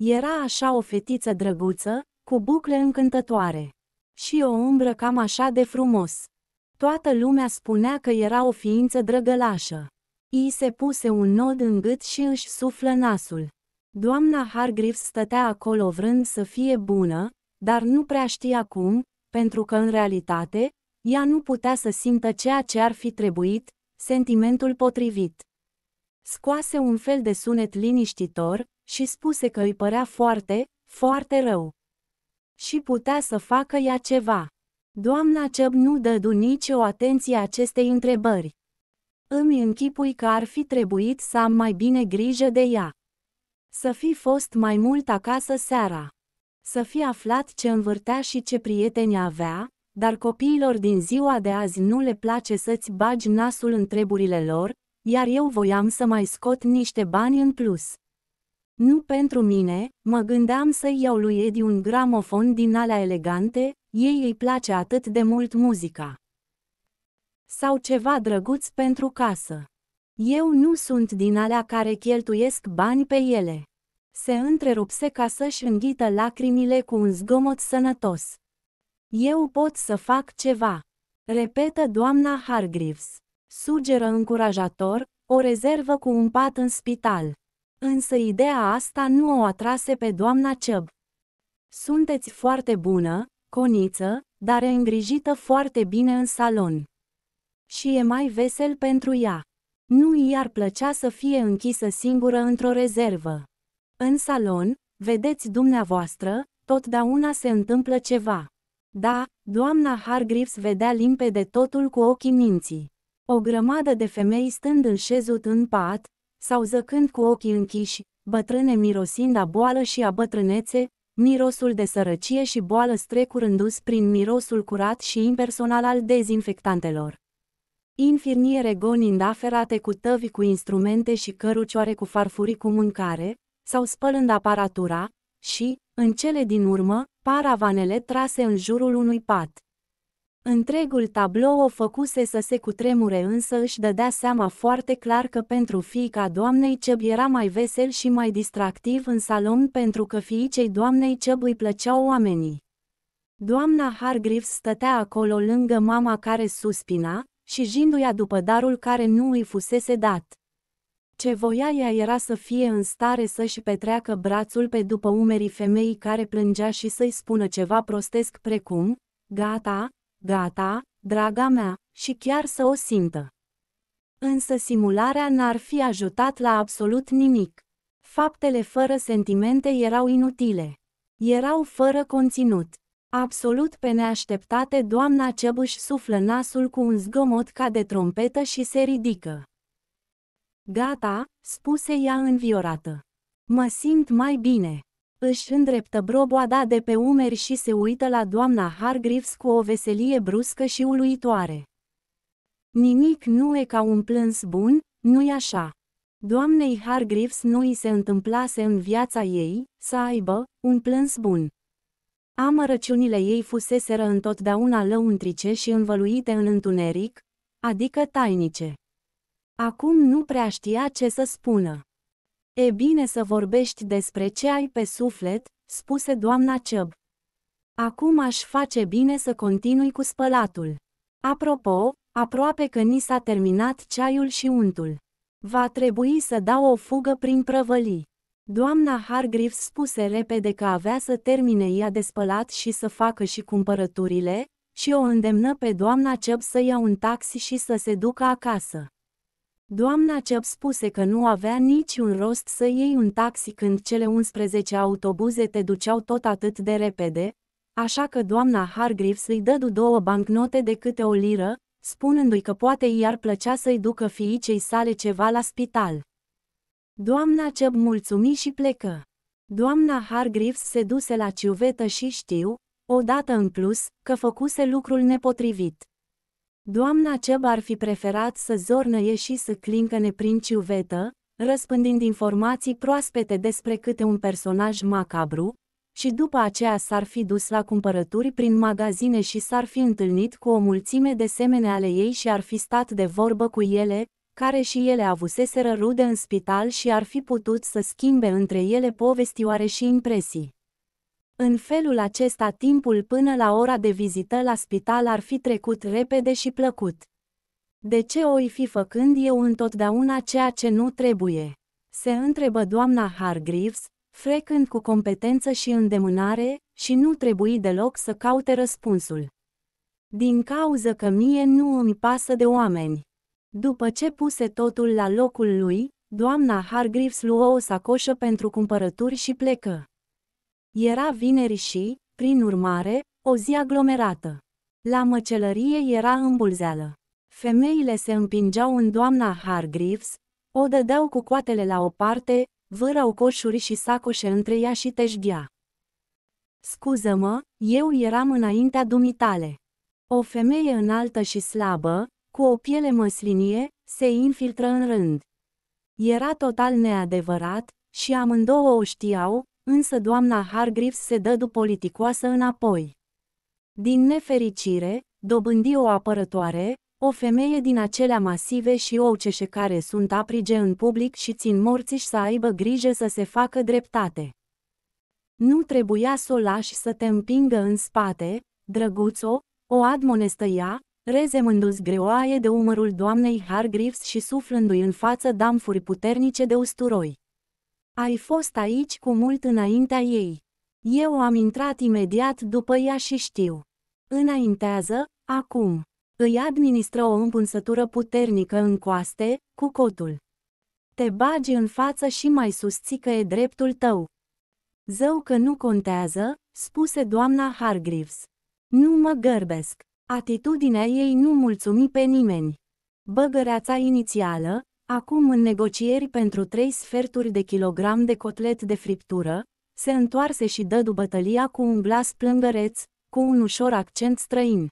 Era așa o fetiță drăguță, cu bucle încântătoare și o umbră cam așa de frumos. Toată lumea spunea că era o ființă drăgălașă. I se puse un nod în gât și își suflă nasul. Doamna Hargreaves stătea acolo vrând să fie bună, dar nu prea știa cum, pentru că în realitate, ea nu putea să simtă ceea ce ar fi trebuit, sentimentul potrivit. Scoase un fel de sunet liniștitor și spuse că îi părea foarte, foarte rău și putea să facă ea ceva. Doamna Ceb nu dădu nicio atenție acestei întrebări. Îmi închipui că ar fi trebuit să am mai bine grijă de ea. Să fi fost mai mult acasă seara. Să fi aflat ce învârtea și ce prieteni avea, dar copiilor din ziua de azi nu le place să-ți bagi nasul în treburile lor, iar eu voiam să mai scot niște bani în plus. Nu pentru mine, mă gândeam să iau lui Edi un gramofon din alea elegante, ei îi place atât de mult muzica. Sau ceva drăguț pentru casă. Eu nu sunt din alea care cheltuiesc bani pe ele. Se întrerupse ca să-și înghită lacrimile cu un zgomot sănătos. Eu pot să fac ceva. Repetă doamna Hargreaves. Sugeră încurajator, o rezervă cu un pat în spital însă ideea asta nu o atrase pe doamna Ceb. Sunteți foarte bună, coniță, dar e îngrijită foarte bine în salon. Și e mai vesel pentru ea. Nu i-ar plăcea să fie închisă singură într-o rezervă. În salon, vedeți dumneavoastră, totdeauna se întâmplă ceva. Da, doamna Hargreaves vedea limpede totul cu ochii minții. O grămadă de femei stând în șezut în pat, sau zăcând cu ochii închiși, bătrâne mirosind a boală și a bătrânețe, mirosul de sărăcie și boală strecurându-s prin mirosul curat și impersonal al dezinfectantelor. Infirmiere gonind aferate cu tăvi cu instrumente și cărucioare cu farfurii cu mâncare, sau spălând aparatura, și, în cele din urmă, paravanele trase în jurul unui pat. Întregul tablou o făcuse să se cutremure însă își dădea seama foarte clar că pentru fiica doamnei Ceb era mai vesel și mai distractiv în salon pentru că fiicei doamnei Ceb îi plăceau oamenii. Doamna Hargreaves stătea acolo lângă mama care suspina și jinduia după darul care nu îi fusese dat. Ce voia ea era să fie în stare să-și petreacă brațul pe după umerii femeii care plângea și să-i spună ceva prostesc precum, gata, gata, draga mea, și chiar să o simtă. Însă simularea n-ar fi ajutat la absolut nimic. Faptele fără sentimente erau inutile. Erau fără conținut. Absolut pe neașteptate, doamna Ceb își suflă nasul cu un zgomot ca de trompetă și se ridică. Gata, spuse ea înviorată. Mă simt mai bine. Își îndreptă broboada de pe umeri și se uită la doamna Hargreaves cu o veselie bruscă și uluitoare. Nimic nu e ca un plâns bun, nu-i așa. Doamnei Hargreaves nu i se întâmplase în viața ei să aibă un plâns bun. Amărăciunile ei fuseseră întotdeauna lăuntrice și învăluite în întuneric, adică tainice. Acum nu prea știa ce să spună. E bine să vorbești despre ce ai pe suflet, spuse doamna Ceb. Acum aș face bine să continui cu spălatul. Apropo, aproape că ni s-a terminat ceaiul și untul. Va trebui să dau o fugă prin prăvălii. Doamna Hargreaves spuse repede că avea să termine ea de spălat și să facă și cumpărăturile, și o îndemnă pe doamna Ceb să ia un taxi și să se ducă acasă. Doamna ceb spuse că nu avea niciun rost să iei un taxi când cele 11 autobuze te duceau tot atât de repede, așa că doamna Hargreaves îi dădu două bancnote de câte o liră, spunându-i că poate i-ar plăcea să-i ducă fiicei sale ceva la spital. Doamna ceb mulțumi și plecă. Doamna Hargreaves se duse la ciuvetă și știu, odată în plus, că făcuse lucrul nepotrivit. Doamna Ceb ar fi preferat să zornăie și să clincă prin ciuvetă, răspândind informații proaspete despre câte un personaj macabru, și după aceea s-ar fi dus la cumpărături prin magazine și s-ar fi întâlnit cu o mulțime de semene ale ei și ar fi stat de vorbă cu ele, care și ele avuseseră rude în spital și ar fi putut să schimbe între ele povestioare și impresii. În felul acesta timpul până la ora de vizită la spital ar fi trecut repede și plăcut. De ce o o-i fi făcând eu întotdeauna ceea ce nu trebuie? Se întrebă doamna Hargreaves, frecând cu competență și îndemânare, și nu trebuie deloc să caute răspunsul. Din cauză că mie nu îmi pasă de oameni. După ce puse totul la locul lui, doamna Hargreaves luă o sacoșă pentru cumpărături și plecă. Era vineri și, prin urmare, o zi aglomerată. La măcelărie era îmbulzeală. Femeile se împingeau în doamna Hargreaves, o dădeau cu coatele la o parte, vârau coșuri și sacoșe între ea și teșghea. Scuză-mă, eu eram înaintea dumitale. O femeie înaltă și slabă, cu o piele măslinie, se infiltră în rând. Era total neadevărat, și amândouă o știau, însă doamna Hargreaves se dădu politicoasă înapoi. Din nefericire, dobândi o apărătoare, o femeie din acelea masive și ouceșe care sunt aprige în public și țin morțiși să aibă grijă să se facă dreptate. Nu trebuia să o lași să te împingă în spate, drăguțo, o admonestă ea, rezemându-ți greoaie de umărul doamnei Hargreaves și suflându-i în față damfuri puternice de usturoi. Ai fost aici cu mult înaintea ei. Eu am intrat imediat după ea și știu. Înaintează, acum. Îi administră o împunsătură puternică în coaste, cu cotul. Te bagi în față și mai susții că e dreptul tău. Zău că nu contează, spuse doamna Hargreaves. Nu mă gărbesc. Atitudinea ei nu mulțumi pe nimeni. Băgăreața inițială, acum în negocieri pentru trei sferturi de kilogram de cotlet de friptură, se întoarse și dă dubătălia cu un glas plângăreț, cu un ușor accent străin.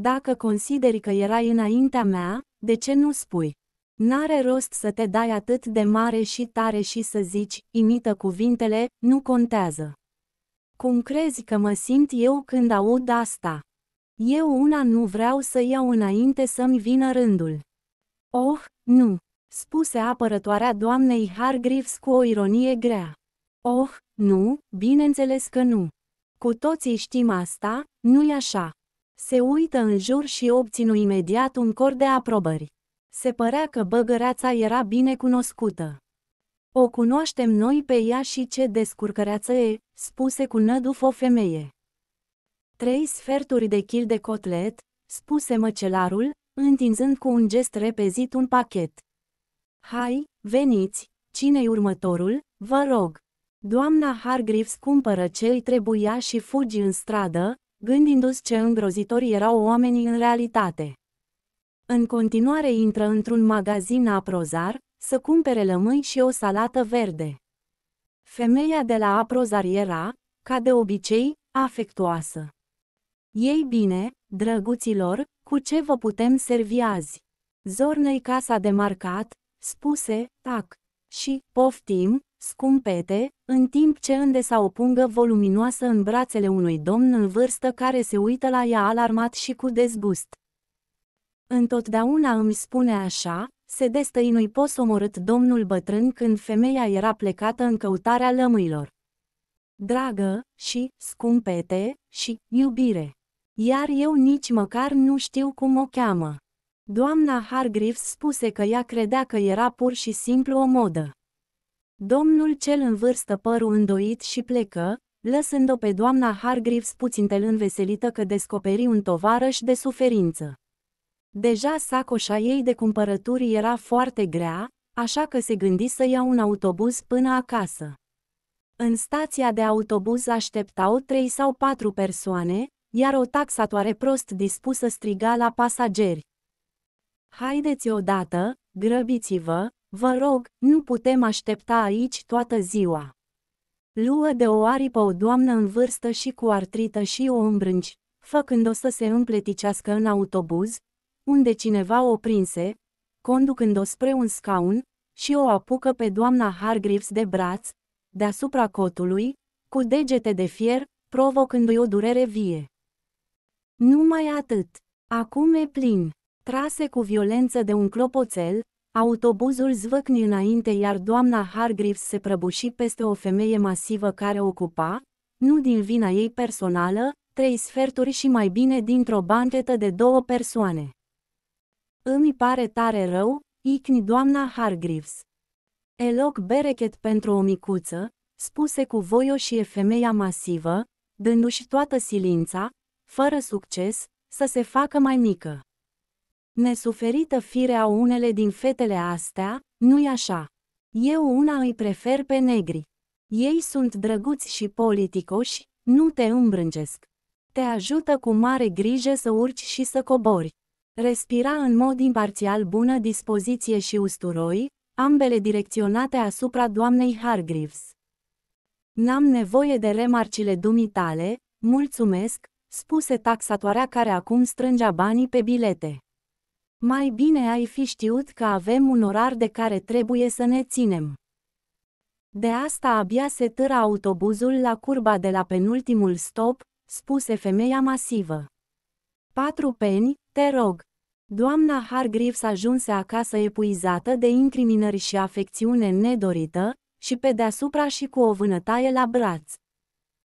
Dacă consideri că erai înaintea mea, de ce nu spui? N-are rost să te dai atât de mare și tare și să zici, imită cuvintele, nu contează. Cum crezi că mă simt eu când aud asta? Eu una nu vreau să iau înainte să-mi vină rândul. Oh, nu, spuse apărătoarea doamnei Hargreaves cu o ironie grea. Oh, nu, bineînțeles că nu. Cu toții știm asta, nu-i așa. Se uită în jur și obținu imediat un cor de aprobări. Se părea că băgăreața era bine cunoscută. O cunoaștem noi pe ea și ce descurcăreață e, spuse cu năduf o femeie. Trei sferturi de kil de cotlet, spuse măcelarul, întinzând cu un gest repezit un pachet. Hai, veniți, cine-i următorul, vă rog. Doamna Hargreaves cumpără ce-i trebuia și fugi în stradă, gândindu-se ce îngrozitori erau oamenii în realitate. În continuare intră într-un magazin aprozar, să cumpere lămâi și o salată verde. Femeia de la aprozar era, ca de obicei, afectuoasă. Ei bine, drăguților, cu ce vă putem servi azi? Zornei casa de marcat, spuse, tac. Și, poftim, scumpete, în timp ce îndesa o pungă voluminoasă în brațele unui domn în vârstă care se uită la ea alarmat și cu dezgust. Întotdeauna îmi spune așa, se destăinui posomorât domnul bătrân când femeia era plecată în căutarea lămâilor. Dragă, și, scumpete, și, iubire. Iar eu nici măcar nu știu cum o cheamă. Doamna Hargreaves spuse că ea credea că era pur și simplu o modă. Domnul cel în vârstă părul îndoit și plecă, lăsând-o pe doamna Hargreaves puțintel înveselită că descoperi un tovarăș de suferință. Deja sacoșa ei de cumpărături era foarte grea, așa că se gândi să ia un autobuz până acasă. În stația de autobuz așteptau trei sau patru persoane, iar o taxatoare prost dispusă striga la pasageri. Haideți odată, grăbiți-vă, vă rog, nu putem aștepta aici toată ziua. Luă de o aripă o doamnă în vârstă și cu artrită și o îmbrânci, făcând-o să se împleticească în autobuz, unde cineva o prinse, conducând-o spre un scaun, și o apucă pe doamna Hargreaves de braț, deasupra cotului, cu degete de fier, provocându-i o durere vie. Numai atât. Acum e plin. Trase cu violență de un clopoțel, autobuzul zvăcni înainte iar doamna Hargreaves se prăbuși peste o femeie masivă care ocupa, nu din vina ei personală, trei sferturi și mai bine dintr-o bancetă de două persoane. Îmi pare tare rău, icni doamna Hargreaves. E loc berechet pentru o micuță, spuse cu e femeia masivă, dându-și toată silința, fără succes, să se facă mai mică. Nesuferită firea unele din fetele astea, nu-i așa. Eu una îi prefer pe negri. Ei sunt drăguți și politicoși, nu te îmbrângesc. Te ajută cu mare grijă să urci și să cobori. Respira în mod imparțial bună dispoziție și usturoi, ambele direcționate asupra doamnei Hargreaves. N-am nevoie de remarcile dumitale, mulțumesc, spuse taxatoarea care acum strângea banii pe bilete. Mai bine ai fi știut că avem un orar de care trebuie să ne ținem. De asta abia se târa autobuzul la curba de la penultimul stop, spuse femeia masivă. Patru peni, te rog. Doamna Hargreaves ajunse acasă epuizată de incriminări și afecțiune nedorită, și pe deasupra și cu o vânătaie la braț.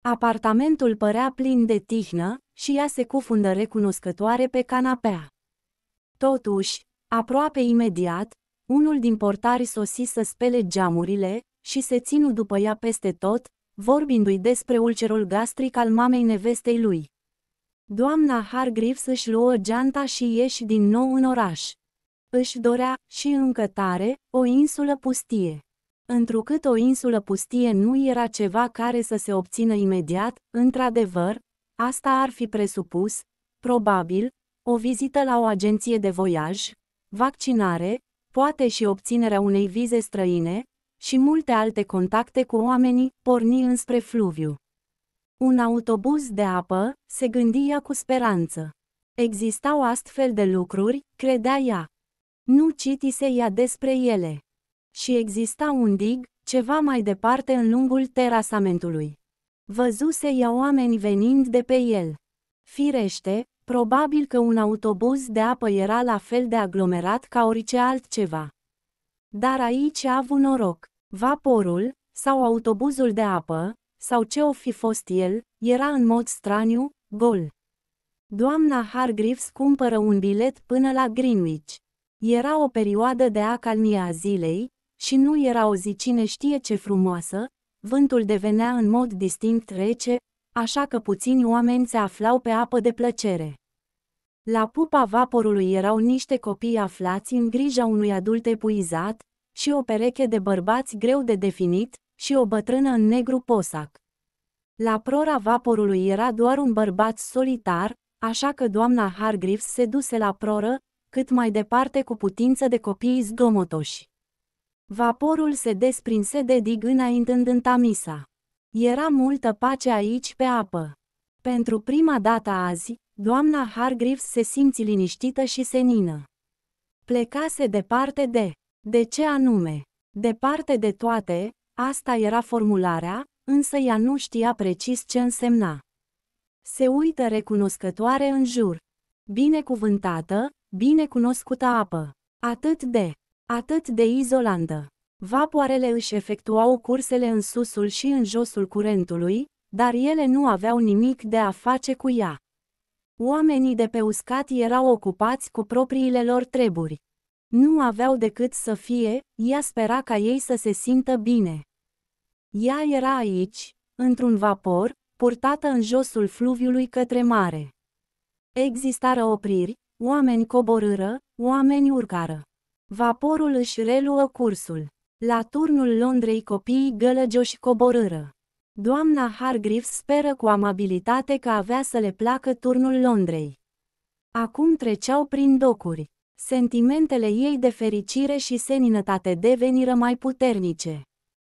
Apartamentul părea plin de tihnă și ea se cufundă recunoscătoare pe canapea. Totuși, aproape imediat, unul din portari sosi să spele geamurile și se ținu după ea peste tot, vorbindu-i despre ulcerul gastric al mamei nevestei lui. Doamna Hargreaves își luă geanta și ieși din nou în oraș. Își dorea, și încă tare, o insulă pustie. Întrucât o insulă pustie nu era ceva care să se obțină imediat, într-adevăr, asta ar fi presupus, probabil, o vizită la o agenție de voiaj, vaccinare, poate și obținerea unei vize străine, și multe alte contacte cu oamenii, porni înspre fluviu. Un autobuz de apă, se gândia cu speranță. Existau astfel de lucruri, credea ea. Nu citise ea despre ele și exista un dig, ceva mai departe în lungul terasamentului. Văzuse ia oameni venind de pe el. Firește, probabil că un autobuz de apă era la fel de aglomerat ca orice altceva. Dar aici a avut noroc. Vaporul, sau autobuzul de apă, sau ce o fi fost el, era în mod straniu, gol. Doamna Hargreaves cumpără un bilet până la Greenwich. Era o perioadă de acalmie a zilei, și nu era o zi cine știe ce frumoasă, vântul devenea în mod distinct rece, așa că puțini oameni se aflau pe apă de plăcere. La pupa vaporului erau niște copii aflați în grija unui adult epuizat, și o pereche de bărbați greu de definit, și o bătrână în negru posac. La prora vaporului era doar un bărbat solitar, așa că doamna Hargreaves se duse la proră, cât mai departe cu putință de copiii zgomotoși. Vaporul se desprinse de dig înaintând în Tamisa. Era multă pace aici pe apă. Pentru prima dată azi, doamna Hargreaves se simți liniștită și senină. Plecase departe de. De ce anume? Departe de toate, asta era formularea, însă ea nu știa precis ce însemna. Se uită recunoscătoare în jur. Binecuvântată, binecunoscută apă. Atât de. Atât de izolantă. Vapoarele își efectuau cursele în susul și în josul curentului, dar ele nu aveau nimic de a face cu ea. Oamenii de pe uscat erau ocupați cu propriile lor treburi. Nu aveau decât să fie, ea spera ca ei să se simtă bine. Ea era aici, într-un vapor, purtată în josul fluviului către mare. Existară opriri, oameni coborâră, oameni urcară. Vaporul își reluă cursul. La turnul Londrei copiii gălăgioși coborâră. Doamna Hargreaves speră cu amabilitate că avea să le placă turnul Londrei. Acum treceau prin docuri. Sentimentele ei de fericire și seninătate deveniră mai puternice.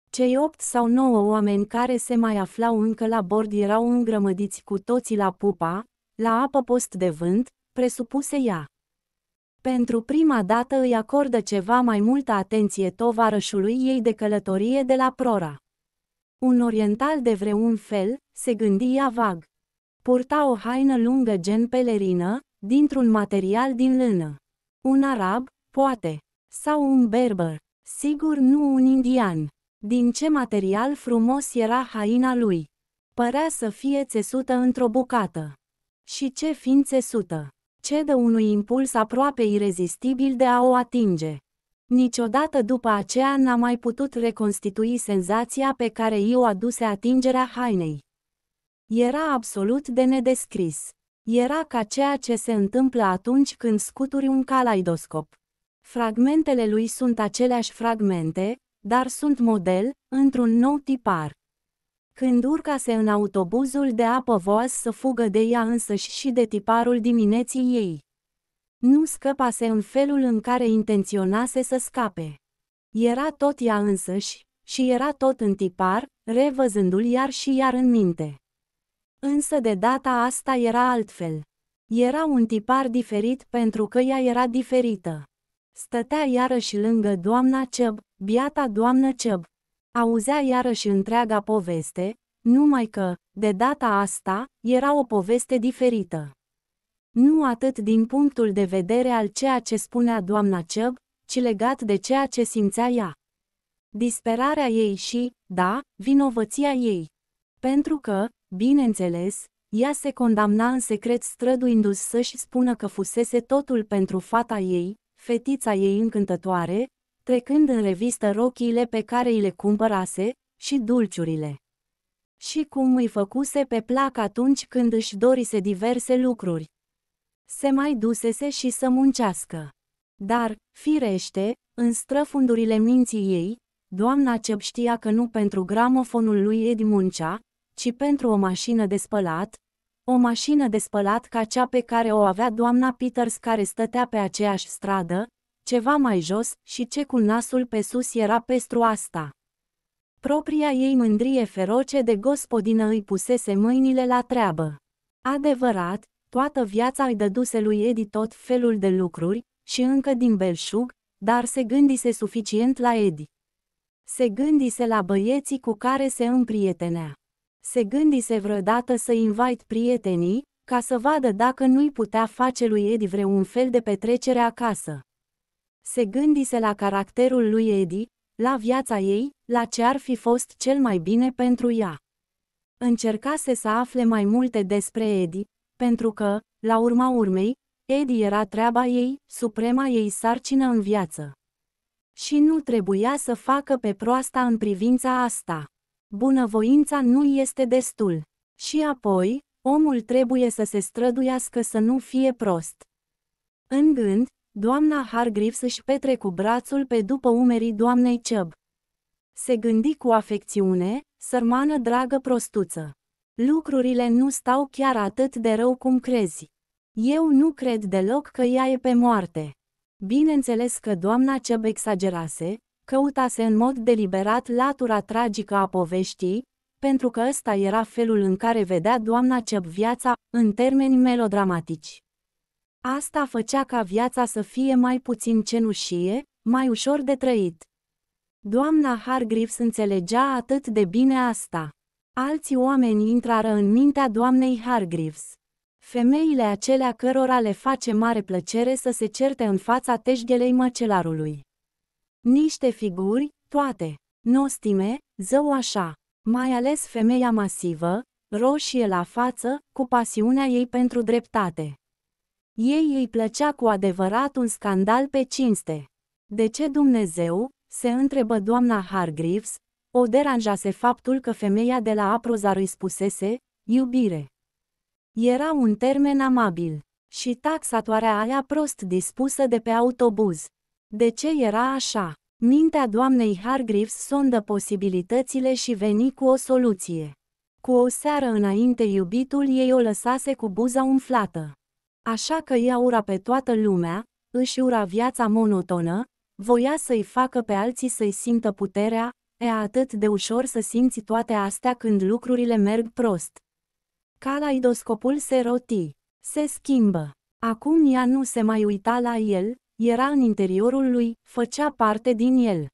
Cei opt sau nouă oameni care se mai aflau încă la bord erau îngrămădiți cu toții la pupa, la apă post de vânt, presupuse ea. Pentru prima dată îi acordă ceva mai multă atenție tovarășului ei de călătorie de la Prora. Un oriental de vreun fel, se gândi ea vag. Purta o haină lungă gen pelerină, dintr-un material din lână. Un arab, poate, sau un berber, sigur nu un indian. Din ce material frumos era haina lui? Părea să fie țesută într-o bucată. Și ce fiind țesută? cedă unui impuls aproape irezistibil de a o atinge. Niciodată după aceea n-a mai putut reconstitui senzația pe care i-o aduse atingerea hainei. Era absolut de nedescris. Era ca ceea ce se întâmplă atunci când scuturi un calaidoscop. Fragmentele lui sunt aceleași fragmente, dar sunt model, într-un nou tipar. Când urcase în autobuzul de apă voas să fugă de ea însăși și de tiparul dimineții ei. Nu scăpase în felul în care intenționase să scape. Era tot ea însăși, și era tot în tipar, revăzându-l iar și iar în minte. Însă de data asta era altfel. Era un tipar diferit pentru că ea era diferită. Stătea iarăși lângă doamna Ceb, biata doamnă Ceb. Auzea iarăși întreaga poveste, numai că, de data asta, era o poveste diferită. Nu atât din punctul de vedere al ceea ce spunea doamna Ceb, ci legat de ceea ce simțea ea. Disperarea ei și, da, vinovăția ei. Pentru că, bineînțeles, ea se condamna în secret străduindu-și să-și spună că fusese totul pentru fata ei, fetița ei încântătoare, trecând în revistă rochiile pe care îi le cumpărase și dulciurile. Și cum îi făcuse pe plac atunci când își dorise diverse lucruri. Se mai dusese și să muncească. Dar, firește, în străfundurile minții ei, doamna Cep știa că nu pentru gramofonul lui Ed muncea, ci pentru o mașină de spălat, o mașină de spălat ca cea pe care o avea doamna Peters care stătea pe aceeași stradă, ceva mai jos, și ce cu nasul pe sus era pestru asta. Propria ei mândrie feroce de gospodină îi pusese mâinile la treabă. Adevărat, toată viața îi dăduse lui Edi tot felul de lucruri, și încă din belșug, dar se gândise suficient la Edi. Se gândise la băieții cu care se împrietenea. Se gândise vreodată să invite prietenii, ca să vadă dacă nu-i putea face lui Edi vreun fel de petrecere acasă. Se gândise la caracterul lui Eddie, la viața ei, la ce ar fi fost cel mai bine pentru ea. Încercase să afle mai multe despre Eddie, pentru că, la urma urmei, Eddie era treaba ei, suprema ei sarcină în viață. Și nu trebuia să facă pe proasta în privința asta. Bunăvoința nu este destul. Și apoi, omul trebuie să se străduiască să nu fie prost. În gând, Doamna Hargreaves își petre cu brațul pe după umerii doamnei Chubb. Se gândi cu afecțiune, sărmană dragă prostuță. Lucrurile nu stau chiar atât de rău cum crezi. Eu nu cred deloc că ea e pe moarte. Bineînțeles că doamna Chubb exagerase, căutase în mod deliberat latura tragică a poveștii, pentru că ăsta era felul în care vedea doamna Chubb viața, în termeni melodramatici. Asta făcea ca viața să fie mai puțin cenușie, mai ușor de trăit. Doamna Hargreaves înțelegea atât de bine asta. Alți oameni intrară în mintea doamnei Hargreaves. Femeile acelea cărora le face mare plăcere să se certe în fața teșghelei măcelarului. Niște figuri, toate, nostime, zău așa, mai ales femeia masivă, roșie la față, cu pasiunea ei pentru dreptate. Ei îi plăcea cu adevărat un scandal pe cinste. De ce Dumnezeu, se întrebă doamna Hargreaves, o deranjase faptul că femeia de la Aprozar îi spusese, iubire. Era un termen amabil și taxatoarea aia prost dispusă de pe autobuz. De ce era așa? Mintea doamnei Hargreaves sondă posibilitățile și veni cu o soluție. Cu o seară înainte iubitul ei o lăsase cu buza umflată așa că ea ura pe toată lumea, își ura viața monotonă, voia să-i facă pe alții să-i simtă puterea, e atât de ușor să simți toate astea când lucrurile merg prost. Calaidoscopul se roti, se schimbă. Acum ea nu se mai uita la el, era în interiorul lui, făcea parte din el.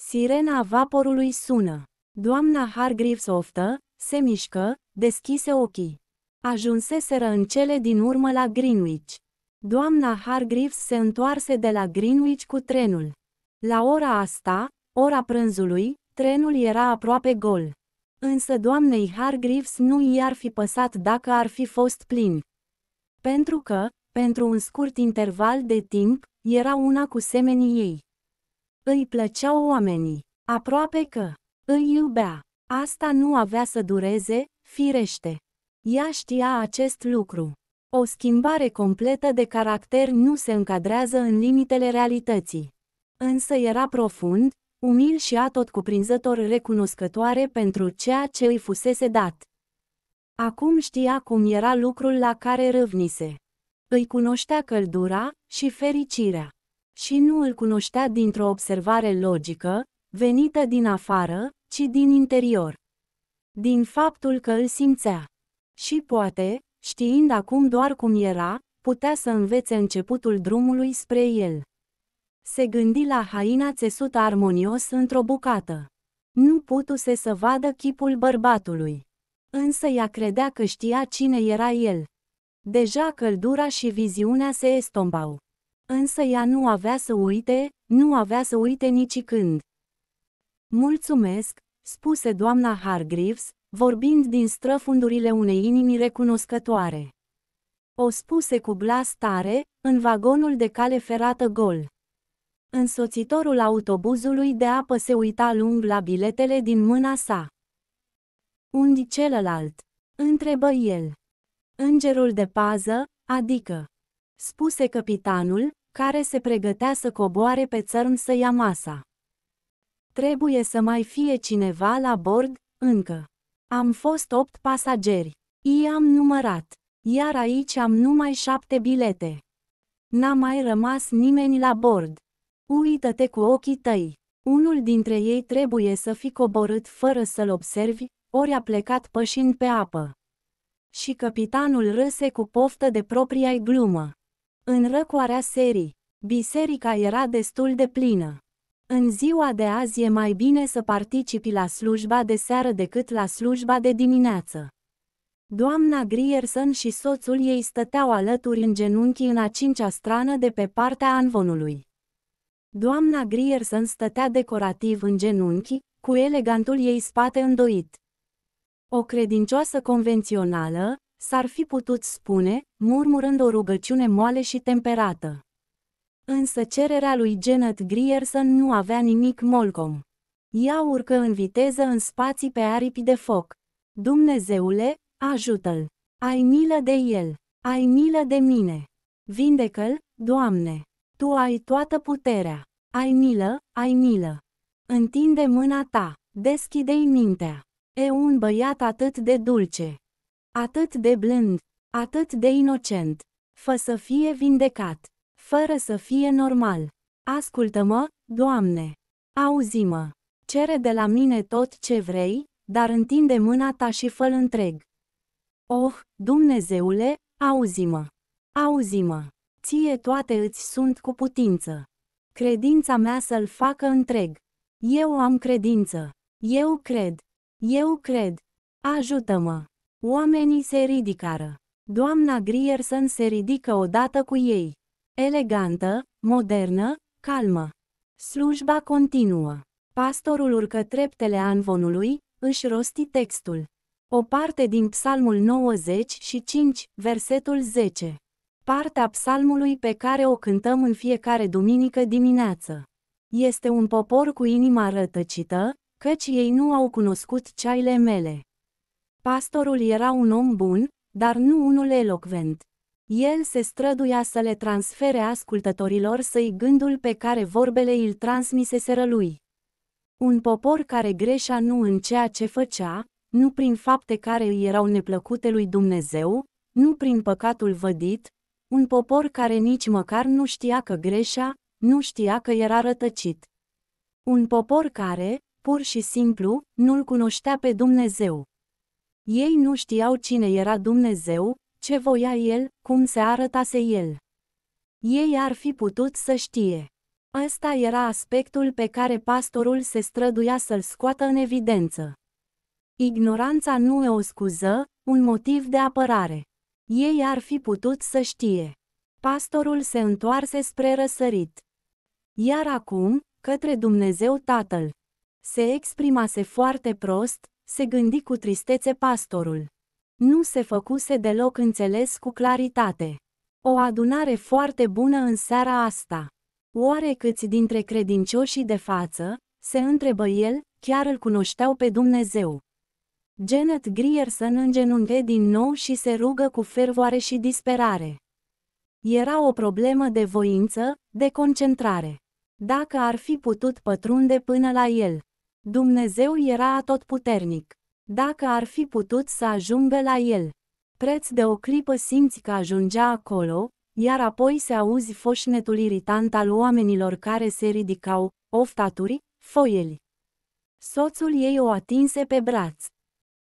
Sirena vaporului sună. Doamna Hargreaves oftă, se mișcă, deschise ochii. Ajunseseră în cele din urmă la Greenwich. Doamna Hargreaves se întoarse de la Greenwich cu trenul. La ora asta, ora prânzului, trenul era aproape gol. Însă doamnei Hargreaves nu i-ar fi păsat dacă ar fi fost plin. Pentru că, pentru un scurt interval de timp, era una cu semenii ei. Îi plăceau oamenii, aproape că îi iubea. Asta nu avea să dureze, firește. Ea știa acest lucru. O schimbare completă de caracter nu se încadrează în limitele realității. Însă era profund, umil și cuprinzător recunoscătoare pentru ceea ce îi fusese dat. Acum știa cum era lucrul la care râvnise. Îi cunoștea căldura și fericirea. Și nu îl cunoștea dintr-o observare logică, venită din afară, ci din interior. Din faptul că îl simțea. Și poate, știind acum doar cum era, putea să învețe începutul drumului spre el. Se gândi la haina țesută armonios într-o bucată. Nu putuse să vadă chipul bărbatului. Însă ea credea că știa cine era el. Deja căldura și viziunea se estombau. Însă ea nu avea să uite, nu avea să uite nici când. Mulțumesc, spuse doamna Hargreaves, vorbind din străfundurile unei inimi recunoscătoare. O spuse cu glas tare, în vagonul de cale ferată gol. Însoțitorul autobuzului de apă se uita lung la biletele din mâna sa. Undi celălalt? Întrebă el. Îngerul de pază, adică, spuse capitanul, care se pregătea să coboare pe țărm să ia masa. Trebuie să mai fie cineva la bord, încă. Am fost opt pasageri. I-am numărat. Iar aici am numai șapte bilete. N-a mai rămas nimeni la bord. Uită-te cu ochii tăi. Unul dintre ei trebuie să fi coborât fără să-l observi, ori a plecat pășind pe apă. Și capitanul râse cu poftă de propria glumă. În răcoarea serii, biserica era destul de plină. În ziua de azi e mai bine să participi la slujba de seară decât la slujba de dimineață. Doamna Grierson și soțul ei stăteau alături în genunchi în a cincea strană de pe partea anvonului. Doamna Grierson stătea decorativ în genunchi, cu elegantul ei spate îndoit. O credincioasă convențională, s-ar fi putut spune, murmurând o rugăciune moale și temperată. Însă cererea lui Janet Grierson nu avea nimic molcom. Ea urcă în viteză în spații pe aripi de foc. Dumnezeule, ajută-l! Ai milă de el! Ai milă de mine! Vindecă-l, Doamne! Tu ai toată puterea! Ai milă, ai milă! Întinde mâna ta, deschide-i mintea! E un băiat atât de dulce, atât de blând, atât de inocent, fă să fie vindecat fără să fie normal. Ascultă-mă, Doamne! Auzi-mă! Cere de la mine tot ce vrei, dar întinde mâna ta și fă întreg. Oh, Dumnezeule, auzi-mă! Auzi-mă! Ție toate îți sunt cu putință. Credința mea să-l facă întreg. Eu am credință. Eu cred. Eu cred. Ajută-mă! Oamenii se ridicară. Doamna Grierson se ridică odată cu ei. Elegantă, modernă, calmă. Slujba continuă. Pastorul urcă treptele anvonului, își rosti textul. O parte din Psalmul 95, versetul 10. Partea psalmului pe care o cântăm în fiecare duminică dimineață. Este un popor cu inima rătăcită, căci ei nu au cunoscut ceaile mele. Pastorul era un om bun, dar nu unul elocvent. El se străduia să le transfere ascultătorilor săi gândul pe care vorbele îl transmiseseră lui. Un popor care greșea nu în ceea ce făcea, nu prin fapte care îi erau neplăcute lui Dumnezeu, nu prin păcatul vădit, un popor care nici măcar nu știa că greșea, nu știa că era rătăcit. Un popor care, pur și simplu, nu-l cunoștea pe Dumnezeu. Ei nu știau cine era Dumnezeu, ce voia el, cum se arătase el. Ei ar fi putut să știe. Ăsta era aspectul pe care pastorul se străduia să-l scoată în evidență. Ignoranța nu e o scuză, un motiv de apărare. Ei ar fi putut să știe. Pastorul se întoarse spre răsărit. Iar acum, către Dumnezeu Tatăl. Se exprimase foarte prost, se gândi cu tristețe pastorul nu se făcuse deloc înțeles cu claritate. O adunare foarte bună în seara asta. Oare câți dintre credincioșii de față, se întrebă el, chiar îl cunoșteau pe Dumnezeu? Janet Grierson îngenunche din nou și se rugă cu fervoare și disperare. Era o problemă de voință, de concentrare. Dacă ar fi putut pătrunde până la el, Dumnezeu era atotputernic. Dacă ar fi putut să ajungă la el. Preț de o clipă simți că ajungea acolo, iar apoi se auzi foșnetul iritant al oamenilor care se ridicau, oftaturi, foieli. Soțul ei o atinse pe braț.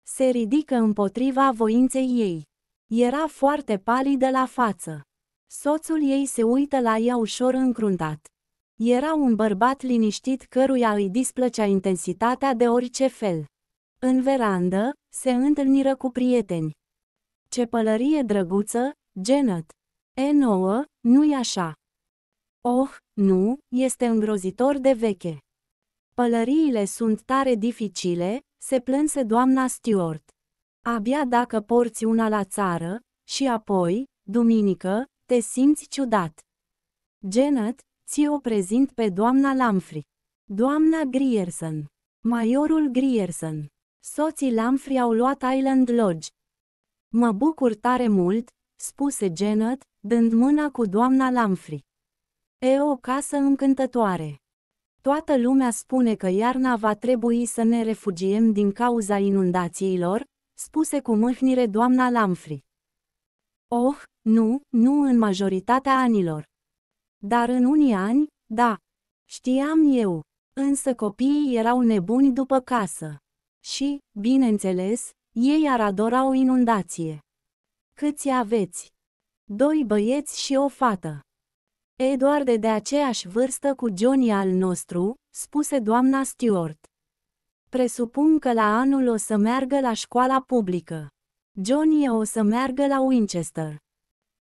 Se ridică împotriva voinței ei. Era foarte palidă la față. Soțul ei se uită la ea ușor încruntat. Era un bărbat liniștit căruia îi displăcea intensitatea de orice fel. În verandă, se întâlniră cu prieteni. Ce pălărie drăguță, Janet! E nouă, nu-i așa? Oh, nu, este îngrozitor de veche. Pălăriile sunt tare dificile, se plânse doamna Stewart. Abia dacă porți una la țară, și apoi, duminică, te simți ciudat. Janet, ți-o prezint pe doamna Lamfri. Doamna Grierson. Majorul Grierson. Soții Lamfri au luat Island Lodge. Mă bucur tare mult, spuse Janet, dând mâna cu doamna Lamfri. E o casă încântătoare. Toată lumea spune că iarna va trebui să ne refugiem din cauza inundațiilor, spuse cu mâhnire doamna Lamfri. Oh, nu, nu în majoritatea anilor. Dar în unii ani, da. Știam eu. Însă copiii erau nebuni după casă. Și, bineînțeles, ei ar adora o inundație. Câți aveți? Doi băieți și o fată. Eduard de aceeași vârstă cu Johnny al nostru, spuse doamna Stewart. Presupun că la anul o să meargă la școala publică. Johnny o să meargă la Winchester.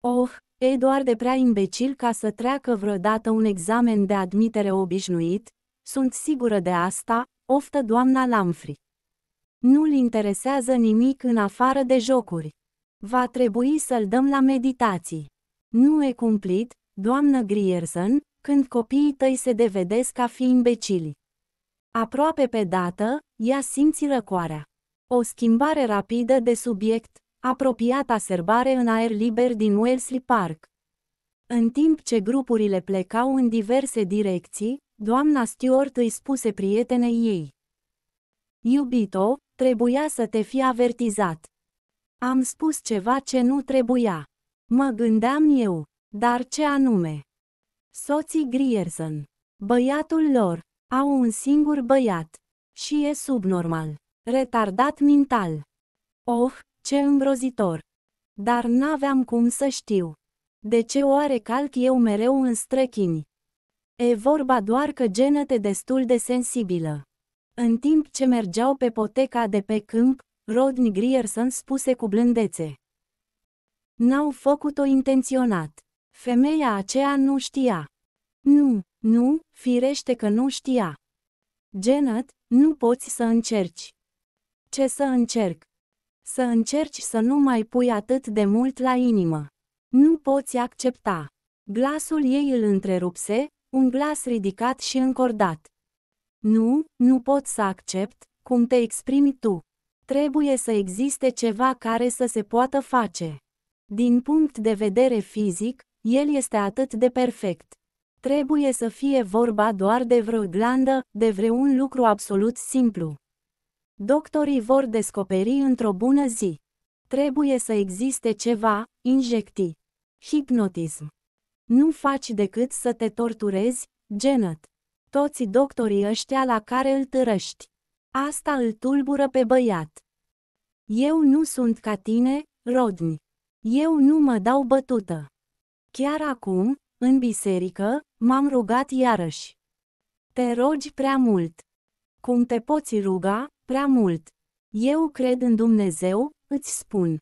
Oh, Eduard de prea imbecil ca să treacă vreodată un examen de admitere obișnuit, sunt sigură de asta, oftă doamna Lamfri. Nu-l interesează nimic în afară de jocuri. Va trebui să-l dăm la meditații. Nu e cumplit, doamnă Grierson, când copiii tăi se devedesc ca fi imbecili. Aproape pe dată, ea simți răcoarea. O schimbare rapidă de subiect, apropiata serbare în aer liber din Wellesley Park. În timp ce grupurile plecau în diverse direcții, doamna Stewart îi spuse prietenei ei. Iubito, Trebuia să te fi avertizat. Am spus ceva ce nu trebuia. Mă gândeam eu, dar ce anume? Soții Grierson, băiatul lor, au un singur băiat. Și e subnormal. Retardat mental. Oh, ce îmbrozitor! Dar n-aveam cum să știu. De ce oare calc eu mereu în străchini? E vorba doar că genă destul de sensibilă. În timp ce mergeau pe poteca de pe câmp, Rodney Grierson spuse cu blândețe. N-au făcut-o intenționat. Femeia aceea nu știa. Nu, nu, firește că nu știa. Janet, nu poți să încerci. Ce să încerc? Să încerci să nu mai pui atât de mult la inimă. Nu poți accepta. Glasul ei îl întrerupse, un glas ridicat și încordat. Nu, nu pot să accept cum te exprimi tu. Trebuie să existe ceva care să se poată face. Din punct de vedere fizic, el este atât de perfect. Trebuie să fie vorba doar de vreo glandă, de vreun lucru absolut simplu. Doctorii vor descoperi într-o bună zi. Trebuie să existe ceva, injectii. Hipnotism. Nu faci decât să te torturezi, Janet toți doctorii ăștia la care îl târăști. Asta îl tulbură pe băiat. Eu nu sunt ca tine, Rodni. Eu nu mă dau bătută. Chiar acum, în biserică, m-am rugat iarăși. Te rogi prea mult. Cum te poți ruga, prea mult. Eu cred în Dumnezeu, îți spun.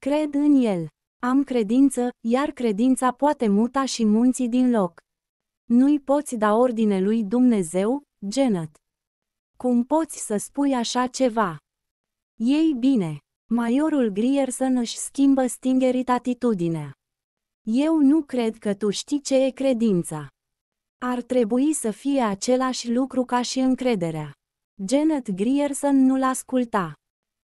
Cred în El. Am credință, iar credința poate muta și munții din loc. Nu-i poți da ordine lui Dumnezeu, Janet. Cum poți să spui așa ceva? Ei bine, majorul Grierson își schimbă stingerit atitudinea. Eu nu cred că tu știi ce e credința. Ar trebui să fie același lucru ca și încrederea. Janet Grierson nu-l asculta.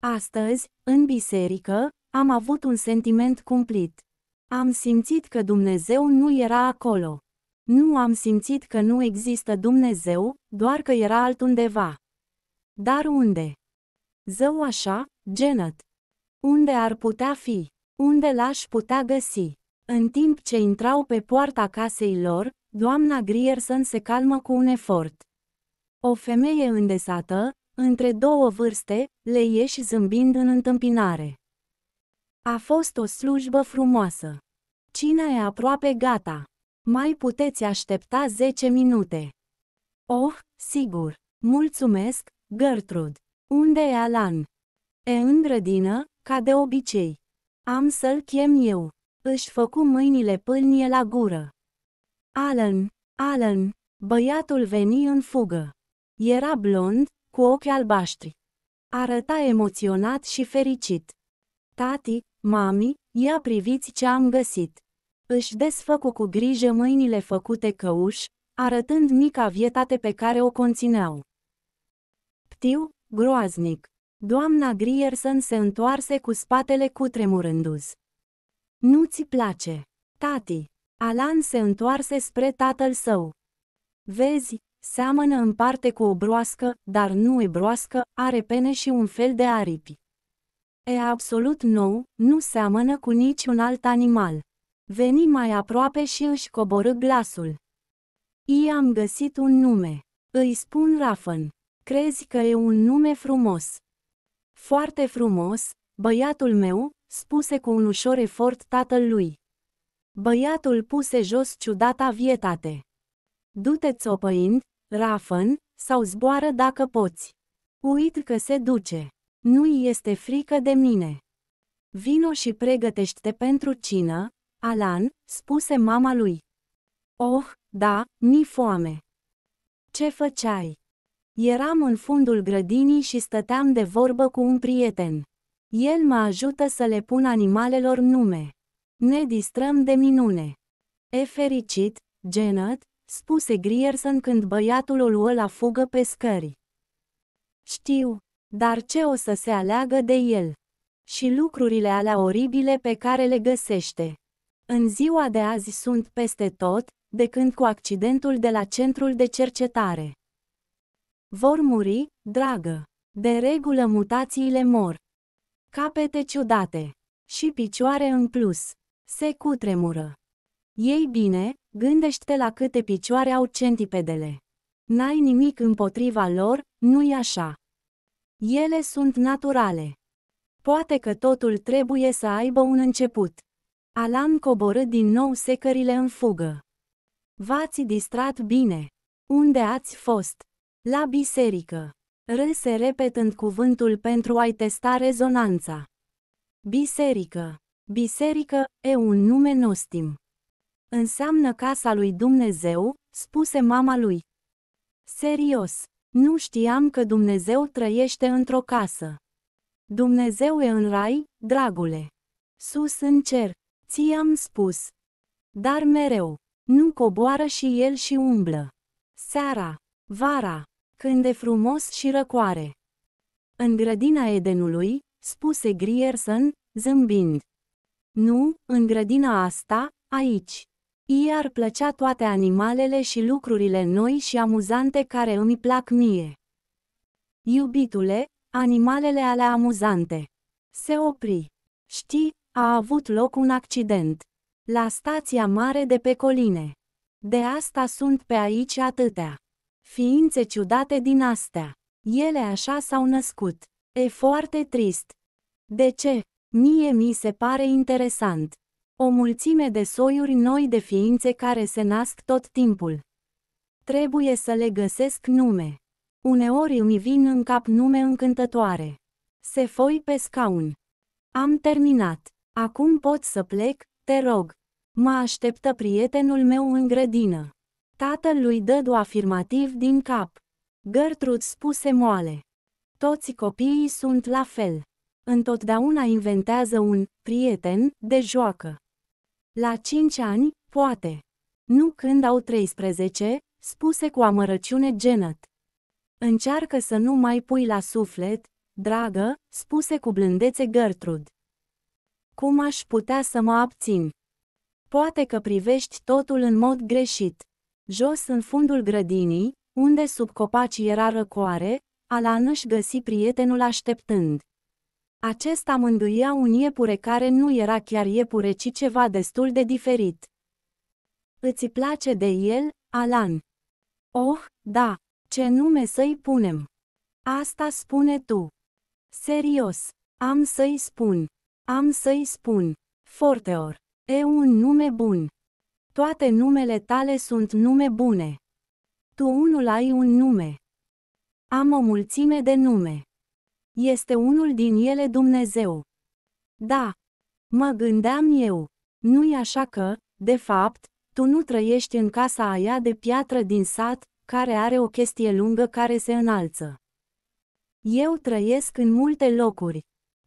Astăzi, în biserică, am avut un sentiment cumplit. Am simțit că Dumnezeu nu era acolo. Nu am simțit că nu există Dumnezeu, doar că era altundeva. Dar unde? Zău așa, genăt. Unde ar putea fi? Unde l-aș putea găsi? În timp ce intrau pe poarta casei lor, doamna Grierson se calmă cu un efort. O femeie îndesată, între două vârste, le ieși zâmbind în întâmpinare. A fost o slujbă frumoasă. Cina e aproape gata. Mai puteți aștepta 10 minute. Oh, sigur. Mulțumesc, Gertrude. Unde e Alan? E în grădină, ca de obicei. Am să-l chem eu. Își făcu mâinile pâlnie la gură. Alan, Alan, băiatul veni în fugă. Era blond, cu ochi albaștri. Arăta emoționat și fericit. Tati, mami, ia priviți ce am găsit. Își desfăcu cu grijă mâinile făcute căuș, arătând mica vietate pe care o conțineau. Ptiu, groaznic. Doamna Grierson se întoarse cu spatele cutremurându-s. Nu ți place. Tati. Alan se întoarse spre tatăl său. Vezi, seamănă în parte cu o broască, dar nu e broască, are pene și un fel de aripi. E absolut nou, nu seamănă cu niciun alt animal veni mai aproape și își coborâ glasul. I-am găsit un nume. Îi spun Rafan. Crezi că e un nume frumos? Foarte frumos, băiatul meu, spuse cu un ușor efort tatăl lui. Băiatul puse jos ciudata vietate. Du-te țopăind, Rafan, sau zboară dacă poți. Uit că se duce. Nu-i este frică de mine. Vino și pregătește-te pentru cină, Alan, spuse mama lui. Oh, da, ni foame. Ce făceai? Eram în fundul grădinii și stăteam de vorbă cu un prieten. El mă ajută să le pun animalelor nume. Ne distrăm de minune. E fericit, Janet, spuse Grierson când băiatul o luă la fugă pe scări. Știu, dar ce o să se aleagă de el? Și lucrurile alea oribile pe care le găsește. În ziua de azi sunt peste tot, de când cu accidentul de la centrul de cercetare. Vor muri, dragă. De regulă mutațiile mor. Capete ciudate. Și picioare în plus. Se cutremură. Ei bine, gândește la câte picioare au centipedele. N-ai nimic împotriva lor, nu-i așa. Ele sunt naturale. Poate că totul trebuie să aibă un început. Alan coborâ din nou secările în fugă. V-ați distrat bine. Unde ați fost? La biserică. Râse repetând cuvântul pentru a-i testa rezonanța. Biserică. Biserică e un nume nostim. Înseamnă casa lui Dumnezeu, spuse mama lui. Serios, nu știam că Dumnezeu trăiește într-o casă. Dumnezeu e în rai, dragule. Sus în cer, Ți-am spus. Dar mereu, nu coboară și el și umblă. Seara, vara, când e frumos și răcoare. În grădina Edenului, spuse Grierson, zâmbind. Nu, în grădina asta, aici. Ei ar plăcea toate animalele și lucrurile noi și amuzante care îmi plac mie. Iubitule, animalele ale amuzante. Se opri. Știi, a avut loc un accident. La stația mare de pe coline. De asta sunt pe aici atâtea. Ființe ciudate din astea. Ele așa s-au născut. E foarte trist. De ce? Mie mi se pare interesant. O mulțime de soiuri noi de ființe care se nasc tot timpul. Trebuie să le găsesc nume. Uneori îmi vin în cap nume încântătoare. Se foi pe scaun. Am terminat. Acum pot să plec, te rog. Mă așteptă prietenul meu în grădină. Tatăl lui dădu afirmativ din cap. Gertrude spuse moale. Toți copiii sunt la fel. Întotdeauna inventează un prieten de joacă. La cinci ani, poate. Nu când au 13, spuse cu amărăciune genăt. Încearcă să nu mai pui la suflet, dragă, spuse cu blândețe Gertrude cum aș putea să mă abțin? Poate că privești totul în mod greșit. Jos în fundul grădinii, unde sub copaci era răcoare, Alan își găsi prietenul așteptând. Acesta mânduia un iepure care nu era chiar iepure, ci ceva destul de diferit. Îți place de el, Alan? Oh, da, ce nume să-i punem? Asta spune tu. Serios, am să-i spun. Am să-i spun. Forteor. E un nume bun. Toate numele tale sunt nume bune. Tu unul ai un nume. Am o mulțime de nume. Este unul din ele Dumnezeu. Da. Mă gândeam eu. Nu-i așa că, de fapt, tu nu trăiești în casa aia de piatră din sat, care are o chestie lungă care se înalță. Eu trăiesc în multe locuri.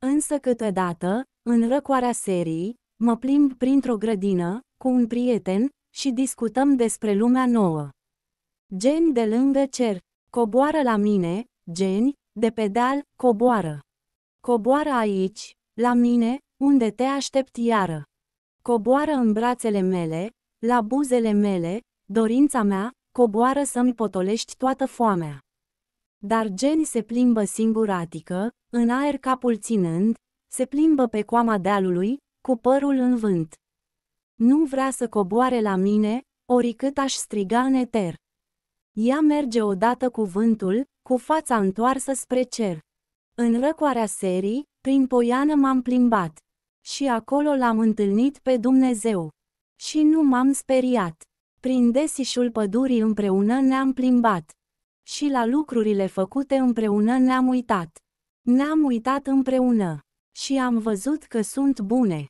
Însă câteodată, în răcoarea serii, mă plimb printr-o grădină, cu un prieten, și discutăm despre lumea nouă. Geni de lângă cer, coboară la mine, geni, de pedal, coboară. Coboară aici, la mine, unde te aștept iară. Coboară în brațele mele, la buzele mele, dorința mea, coboară să-mi potolești toată foamea. Dar geni se plimbă singuratică, în aer capul ținând, se plimbă pe coama dealului, cu părul în vânt. Nu vrea să coboare la mine, oricât aș striga în eter. Ea merge odată cu vântul, cu fața întoarsă spre cer. În răcoarea serii, prin poiană m-am plimbat. Și acolo l-am întâlnit pe Dumnezeu. Și nu m-am speriat. Prin desișul pădurii împreună ne-am plimbat. Și la lucrurile făcute împreună ne-am uitat. Ne-am uitat împreună. Și am văzut că sunt bune.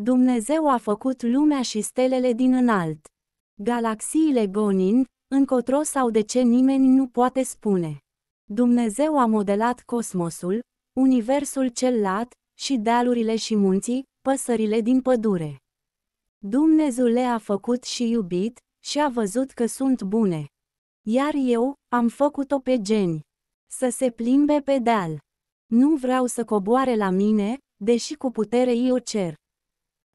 Dumnezeu a făcut lumea și stelele din înalt. Galaxiile Gonin, încotro sau de ce nimeni nu poate spune. Dumnezeu a modelat cosmosul, universul cel lat, și dealurile și munții, păsările din pădure. Dumnezeu le-a făcut și iubit, și a văzut că sunt bune. Iar eu, am făcut-o pe geni. Să se plimbe pe deal. Nu vreau să coboare la mine, deși cu putere eu cer.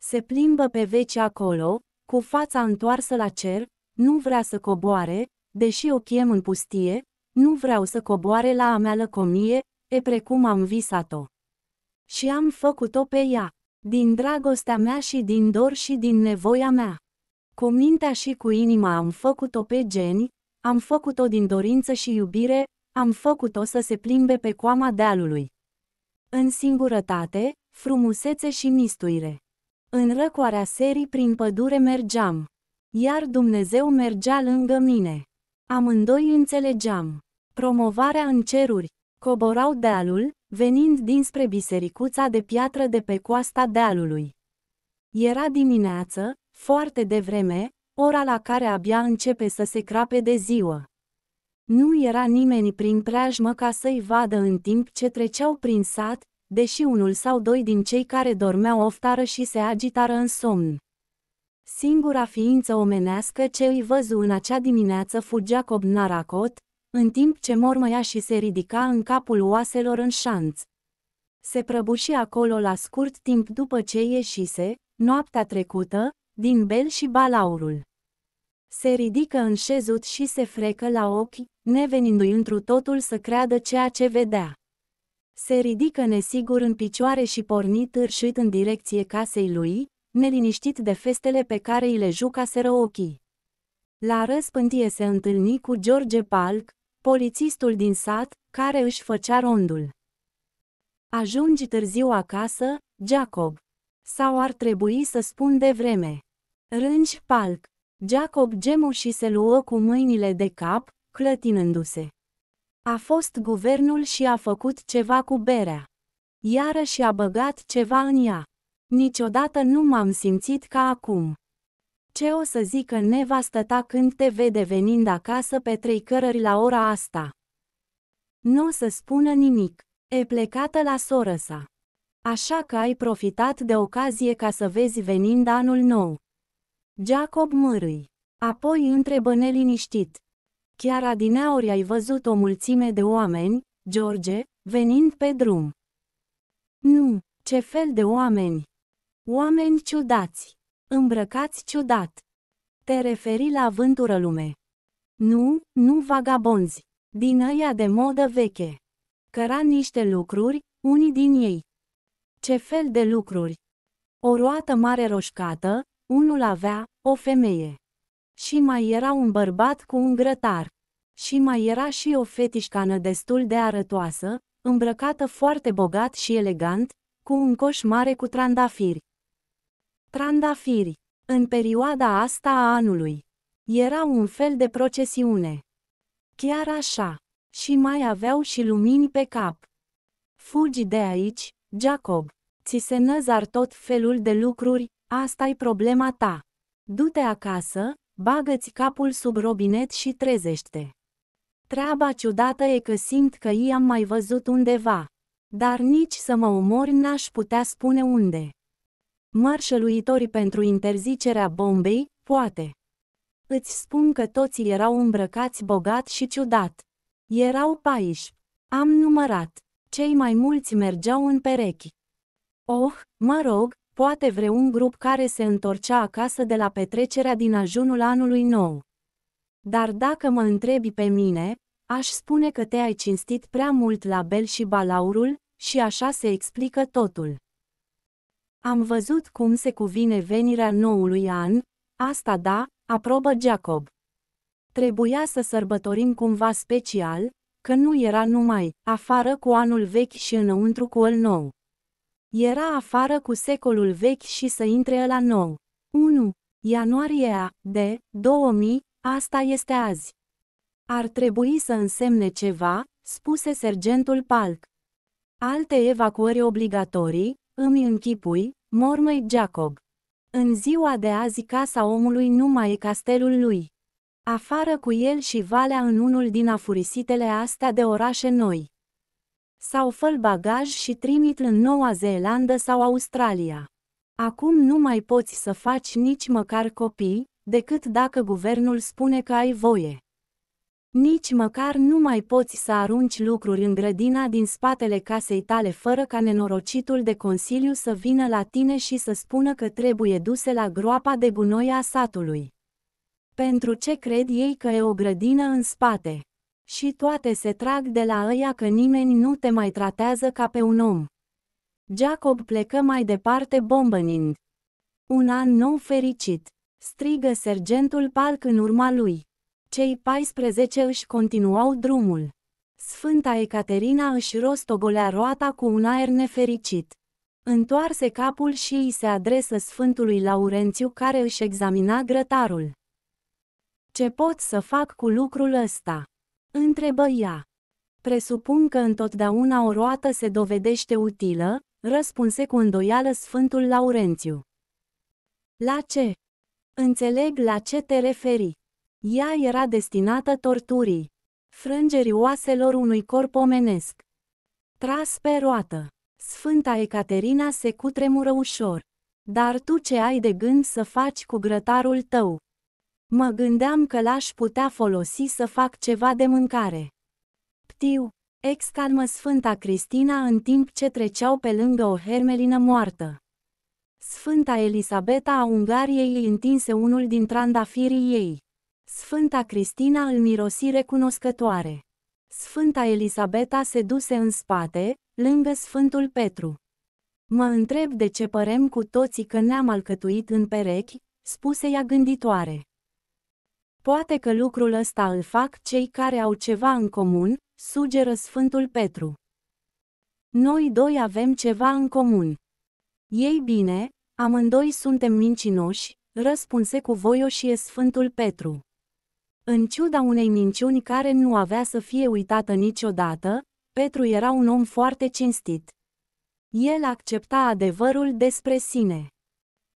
Se plimbă pe veci acolo, cu fața întoarsă la cer, nu vrea să coboare, deși o chem în pustie, nu vreau să coboare la a mea lăcomie, e precum am visat-o. Și am făcut-o pe ea, din dragostea mea și din dor și din nevoia mea. Cu mintea și cu inima am făcut-o pe geni, am făcut-o din dorință și iubire, am făcut-o să se plimbe pe coama dealului. În singurătate, frumusețe și mistuire. În răcoarea serii prin pădure mergeam. Iar Dumnezeu mergea lângă mine. Amândoi înțelegeam. Promovarea în ceruri. Coborau dealul, venind dinspre bisericuța de piatră de pe coasta dealului. Era dimineață, foarte devreme, ora la care abia începe să se crape de ziua. Nu era nimeni prin preajmă ca să-i vadă în timp ce treceau prin sat, deși unul sau doi din cei care dormeau oftară și se agitară în somn. Singura ființă omenească ce îi văzu în acea dimineață fugea cobnaracot, în timp ce mormăia și se ridica în capul oaselor în șanț. Se prăbuși acolo la scurt timp după ce ieșise, noaptea trecută, din bel și balaurul se ridică în șezut și se frecă la ochi, nevenindu-i întru totul să creadă ceea ce vedea. Se ridică nesigur în picioare și porni târșit în direcție casei lui, neliniștit de festele pe care îi le jucaseră ochii. La răspântie se întâlni cu George Palc, polițistul din sat, care își făcea rondul. Ajungi târziu acasă, Jacob. Sau ar trebui să spun de vreme. Rângi Palc. Jacob gemu și se luă cu mâinile de cap, clătinându-se. A fost guvernul și a făcut ceva cu berea. Iară și a băgat ceva în ea. Niciodată nu m-am simțit ca acum. Ce o să zică nevastă ta când te vede venind acasă pe trei cărări la ora asta? Nu o să spună nimic. E plecată la soră sa. Așa că ai profitat de ocazie ca să vezi venind anul nou. Jacob mărâi. Apoi întrebă neliniștit. Chiar adineori ai văzut o mulțime de oameni, George, venind pe drum. Nu, ce fel de oameni! Oameni ciudați, îmbrăcați ciudat. Te referi la vântură lume. Nu, nu vagabonzi, din ăia de modă veche. Căra niște lucruri, unii din ei. Ce fel de lucruri? O roată mare roșcată, unul avea o femeie. Și mai era un bărbat cu un grătar. Și mai era și o fetișcană destul de arătoasă, îmbrăcată foarte bogat și elegant, cu un coș mare cu trandafiri. Trandafiri. În perioada asta a anului. Era un fel de procesiune. Chiar așa. Și mai aveau și lumini pe cap. Fugi de aici, Jacob. Ți se năzar tot felul de lucruri, asta e problema ta. Du-te acasă, bagă-ți capul sub robinet și trezește Treaba ciudată e că simt că i-am mai văzut undeva. Dar nici să mă umor n-aș putea spune unde. Mărșăluitorii pentru interzicerea bombei, poate. Îți spun că toți erau îmbrăcați bogat și ciudat. Erau paiși. Am numărat. Cei mai mulți mergeau în perechi. Oh, mă rog, poate vreun grup care se întorcea acasă de la petrecerea din ajunul anului nou. Dar dacă mă întrebi pe mine, aș spune că te-ai cinstit prea mult la bel și balaurul, și așa se explică totul. Am văzut cum se cuvine venirea noului an, asta da, aprobă Jacob. Trebuia să sărbătorim cumva special, că nu era numai afară cu anul vechi și înăuntru cu el nou era afară cu secolul vechi și să intre la nou. 1. Ianuarie a, de, 2000, asta este azi. Ar trebui să însemne ceva, spuse sergentul Palc. Alte evacuări obligatorii, îmi închipui, mormăi Jacob. În ziua de azi casa omului nu mai e castelul lui. Afară cu el și valea în unul din afurisitele astea de orașe noi sau făl bagaj și trimit în Noua Zeelandă sau Australia. Acum nu mai poți să faci nici măcar copii, decât dacă guvernul spune că ai voie. Nici măcar nu mai poți să arunci lucruri în grădina din spatele casei tale fără ca nenorocitul de consiliu să vină la tine și să spună că trebuie duse la groapa de gunoi a satului. Pentru ce cred ei că e o grădină în spate? Și toate se trag de la ăia că nimeni nu te mai tratează ca pe un om. Jacob plecă mai departe bombănind. Un an nou fericit, strigă sergentul Palc în urma lui. Cei 14 își continuau drumul. Sfânta Ecaterina își rostogolea roata cu un aer nefericit. Întoarse capul și îi se adresă Sfântului Laurențiu care își examina grătarul. Ce pot să fac cu lucrul ăsta? Întrebă ea. Presupun că întotdeauna o roată se dovedește utilă, răspunse cu îndoială Sfântul Laurențiu. La ce? Înțeleg la ce te referi. Ea era destinată torturii, frângerii oaselor unui corp omenesc. Tras pe roată, Sfânta Ecaterina se cutremură ușor. Dar tu ce ai de gând să faci cu grătarul tău? Mă gândeam că l-aș putea folosi să fac ceva de mâncare. Ptiu, exclamă Sfânta Cristina în timp ce treceau pe lângă o hermelină moartă. Sfânta Elisabeta a Ungariei îi întinse unul din trandafirii ei. Sfânta Cristina îl mirosi recunoscătoare. Sfânta Elisabeta se duse în spate, lângă Sfântul Petru. Mă întreb de ce părem cu toții că ne-am alcătuit în perechi, spuse ea gânditoare. Poate că lucrul ăsta îl fac cei care au ceva în comun, sugeră Sfântul Petru. Noi doi avem ceva în comun. Ei bine, amândoi suntem mincinoși, răspunse cu voioșie Sfântul Petru. În ciuda unei minciuni care nu avea să fie uitată niciodată, Petru era un om foarte cinstit. El accepta adevărul despre sine.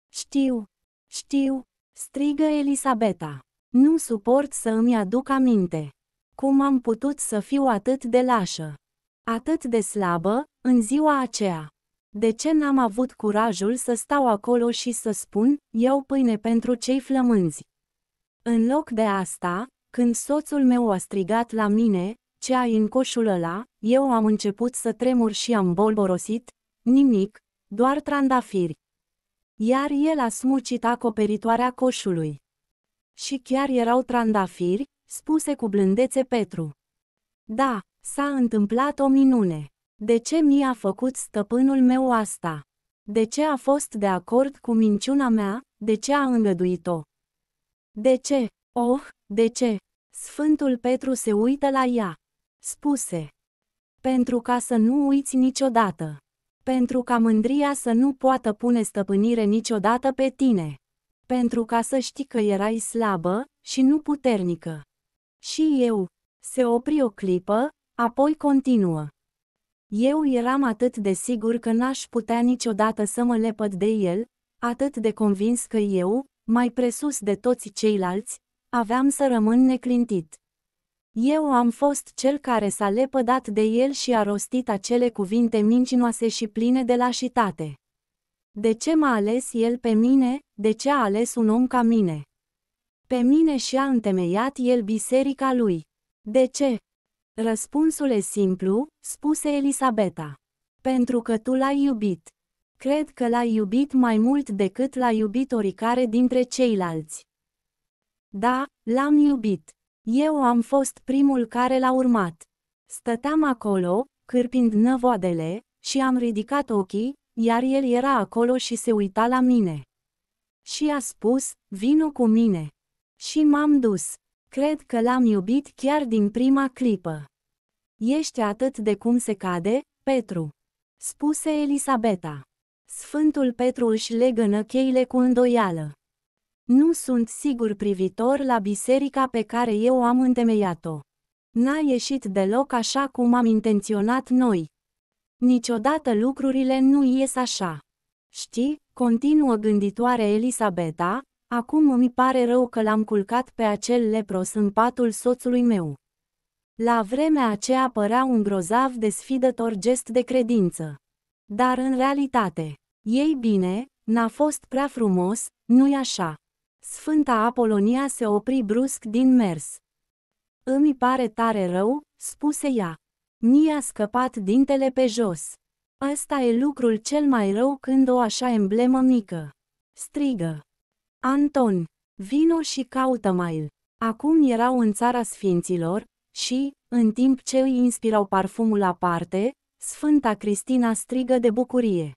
Știu, știu, strigă Elisabeta. Nu suport să îmi aduc aminte. Cum am putut să fiu atât de lașă? Atât de slabă, în ziua aceea. De ce n-am avut curajul să stau acolo și să spun, eu pâine pentru cei flămânzi? În loc de asta, când soțul meu a strigat la mine, ce ai în coșul ăla, eu am început să tremur și am bolborosit, nimic, doar trandafiri. Iar el a smucit acoperitoarea coșului. Și chiar erau trandafiri, spuse cu blândețe Petru. Da, s-a întâmplat o minune. De ce mi-a făcut stăpânul meu asta? De ce a fost de acord cu minciuna mea? De ce a îngăduit-o? De ce? Oh, de ce? Sfântul Petru se uită la ea. Spuse. Pentru ca să nu uiți niciodată. Pentru ca mândria să nu poată pune stăpânire niciodată pe tine pentru ca să știi că erai slabă și nu puternică. Și eu. Se opri o clipă, apoi continuă. Eu eram atât de sigur că n-aș putea niciodată să mă lepăd de el, atât de convins că eu, mai presus de toți ceilalți, aveam să rămân neclintit. Eu am fost cel care s-a lepădat de el și a rostit acele cuvinte mincinoase și pline de lașitate. De ce m-a ales el pe mine, de ce a ales un om ca mine? Pe mine și-a întemeiat el biserica lui. De ce? Răspunsul e simplu, spuse Elisabeta. Pentru că tu l-ai iubit. Cred că l-ai iubit mai mult decât l-a iubit oricare dintre ceilalți. Da, l-am iubit. Eu am fost primul care l-a urmat. Stăteam acolo, cârpind năvoadele, și am ridicat ochii, iar el era acolo și se uita la mine. Și a spus, vino cu mine. Și m-am dus. Cred că l-am iubit chiar din prima clipă. Ești atât de cum se cade, Petru. Spuse Elisabeta. Sfântul Petru își legănă cheile cu îndoială. Nu sunt sigur privitor la biserica pe care eu am întemeiat-o. N-a ieșit deloc așa cum am intenționat noi. Niciodată lucrurile nu ies așa. Știi, continuă gânditoare Elisabeta, acum îmi pare rău că l-am culcat pe acel lepros în patul soțului meu. La vremea aceea părea un grozav desfidător gest de credință. Dar în realitate, ei bine, n-a fost prea frumos, nu-i așa. Sfânta Apolonia se opri brusc din mers. Îmi pare tare rău, spuse ea. Mi-a scăpat dintele pe jos. Ăsta e lucrul cel mai rău când o așa emblemă mică. Strigă. Anton, vino și caută mai. Acum erau în țara sfinților și, în timp ce îi inspirau parfumul aparte, Sfânta Cristina strigă de bucurie.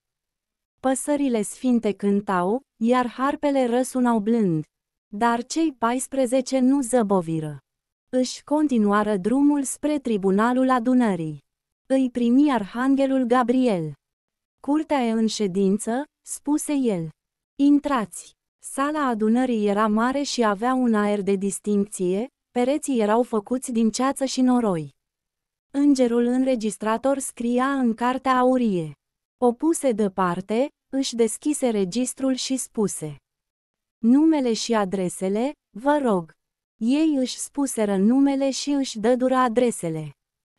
Păsările sfinte cântau, iar harpele răsunau blând. Dar cei 14 nu zăboviră își continuară drumul spre Tribunalul Adunării. Îi primi arhanghelul Gabriel. Curtea e în ședință, spuse el. Intrați! Sala adunării era mare și avea un aer de distincție, pereții erau făcuți din ceață și noroi. Îngerul înregistrator scria în cartea aurie. O puse departe, își deschise registrul și spuse. Numele și adresele, vă rog. Ei își spuseră numele și își dădură adresele.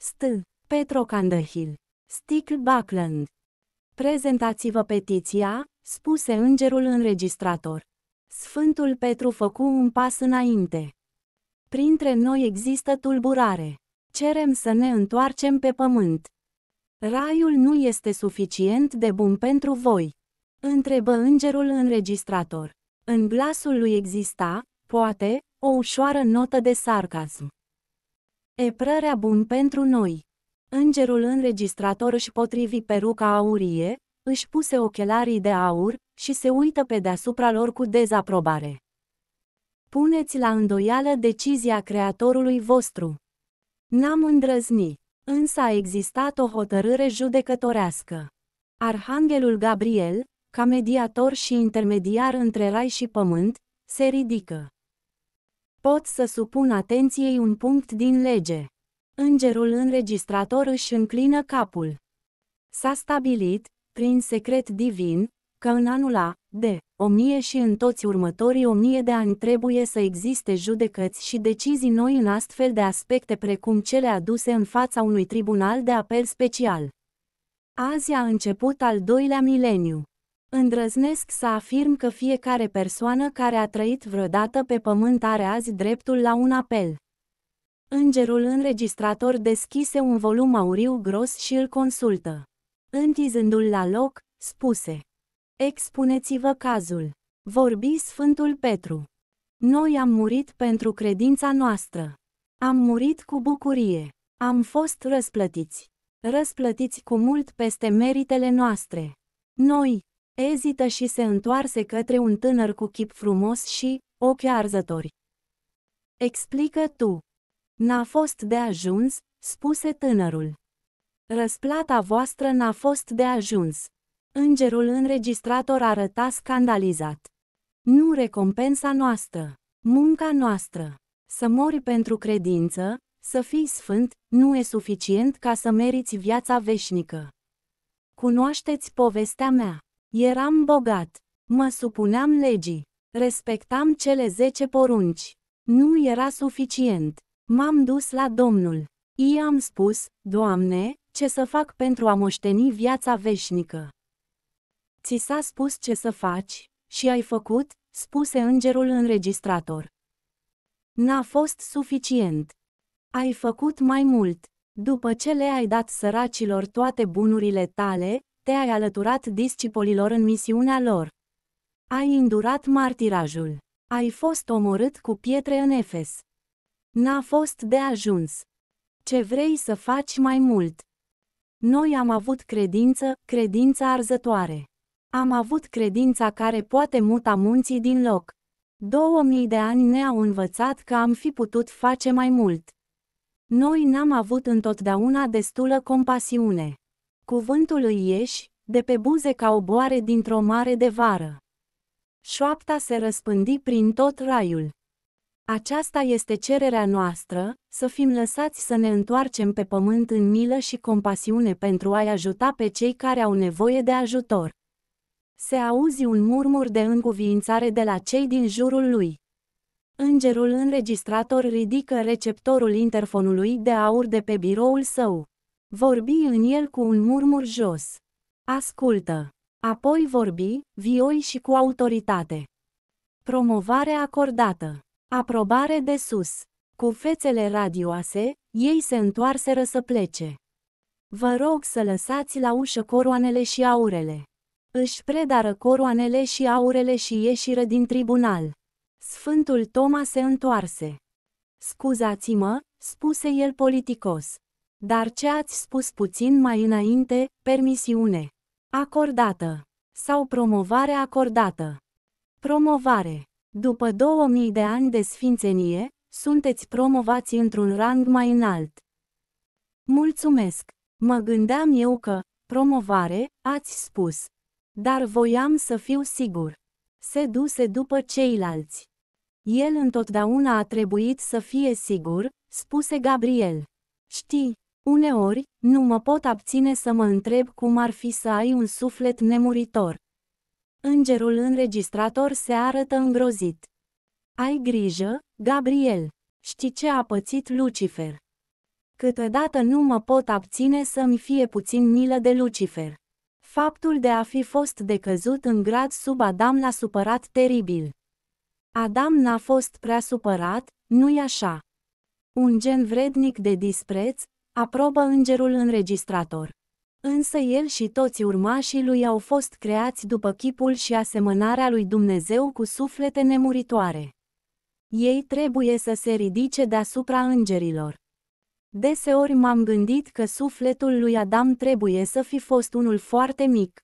St. Petro Candahil. Stick Buckland. Prezentați-vă petiția, spuse îngerul înregistrator. Sfântul Petru făcu un pas înainte. Printre noi există tulburare. Cerem să ne întoarcem pe pământ. Raiul nu este suficient de bun pentru voi. Întrebă îngerul înregistrator. În glasul lui exista, poate, o ușoară notă de sarcasm. E prărea bun pentru noi. Îngerul înregistrator își potrivi peruca aurie, își puse ochelarii de aur și se uită pe deasupra lor cu dezaprobare. Puneți la îndoială decizia creatorului vostru. N-am îndrăzni, însă a existat o hotărâre judecătorească. Arhanghelul Gabriel, ca mediator și intermediar între rai și pământ, se ridică. Pot să supun atenției un punct din lege. Îngerul înregistrator își înclină capul. S-a stabilit, prin secret divin, că în anul A, de, o mie și în toți următorii o mie de ani trebuie să existe judecăți și decizii noi în astfel de aspecte precum cele aduse în fața unui tribunal de apel special. Azi a început al doilea mileniu. Îndrăznesc să afirm că fiecare persoană care a trăit vreodată pe pământ are azi dreptul la un apel. Îngerul înregistrator deschise un volum auriu gros și îl consultă. Întizându-l la loc, spuse. Expuneți-vă cazul. Vorbi Sfântul Petru. Noi am murit pentru credința noastră. Am murit cu bucurie. Am fost răsplătiți. Răsplătiți cu mult peste meritele noastre. Noi, Ezită și se întoarse către un tânăr cu chip frumos și ochi arzători. Explică tu. N-a fost de ajuns, spuse tânărul. Răsplata voastră n-a fost de ajuns. Îngerul înregistrator arăta scandalizat. Nu recompensa noastră, munca noastră. Să mori pentru credință, să fii sfânt, nu e suficient ca să meriți viața veșnică. Cunoașteți povestea mea. Eram bogat. Mă supuneam legii. Respectam cele zece porunci. Nu era suficient. M-am dus la Domnul. I-am spus, Doamne, ce să fac pentru a moșteni viața veșnică? Ți s-a spus ce să faci și ai făcut, spuse îngerul înregistrator. N-a fost suficient. Ai făcut mai mult. După ce le-ai dat săracilor toate bunurile tale, te-ai alăturat discipolilor în misiunea lor. Ai îndurat martirajul. Ai fost omorât cu pietre în Efes. N-a fost de ajuns. Ce vrei să faci mai mult? Noi am avut credință, credința arzătoare. Am avut credința care poate muta munții din loc. 2000 de ani ne-au învățat că am fi putut face mai mult. Noi n-am avut întotdeauna destulă compasiune. Cuvântul îi ieși, de pe buze ca o boare dintr-o mare de vară. Șoapta se răspândi prin tot raiul. Aceasta este cererea noastră, să fim lăsați să ne întoarcem pe pământ în milă și compasiune pentru a-i ajuta pe cei care au nevoie de ajutor. Se auzi un murmur de încuviințare de la cei din jurul lui. Îngerul înregistrator ridică receptorul interfonului de aur de pe biroul său. Vorbi în el cu un murmur jos. Ascultă. Apoi vorbi, vioi și cu autoritate. Promovare acordată. Aprobare de sus. Cu fețele radioase, ei se întoarseră să plece. Vă rog să lăsați la ușă coroanele și aurele. Își predară coroanele și aurele și ieșiră din tribunal. Sfântul Toma se întoarse. Scuzați-mă, spuse el politicos, dar ce ați spus puțin mai înainte, permisiune acordată sau promovare acordată. Promovare. După 2000 de ani de sfințenie, sunteți promovați într-un rang mai înalt. Mulțumesc! Mă gândeam eu că, promovare, ați spus. Dar voiam să fiu sigur. Se duse după ceilalți. El întotdeauna a trebuit să fie sigur, spuse Gabriel. Știi, Uneori, nu mă pot abține să mă întreb cum ar fi să ai un suflet nemuritor. Îngerul înregistrator se arătă îngrozit. Ai grijă, Gabriel. Știi ce a pățit Lucifer. Câteodată nu mă pot abține să-mi fie puțin milă de Lucifer. Faptul de a fi fost decăzut în grad sub Adam l-a supărat teribil. Adam n-a fost prea supărat, nu-i așa? Un gen vrednic de dispreț, aprobă îngerul înregistrator. Însă el și toți urmașii lui au fost creați după chipul și asemănarea lui Dumnezeu cu suflete nemuritoare. Ei trebuie să se ridice deasupra îngerilor. Deseori m-am gândit că sufletul lui Adam trebuie să fi fost unul foarte mic.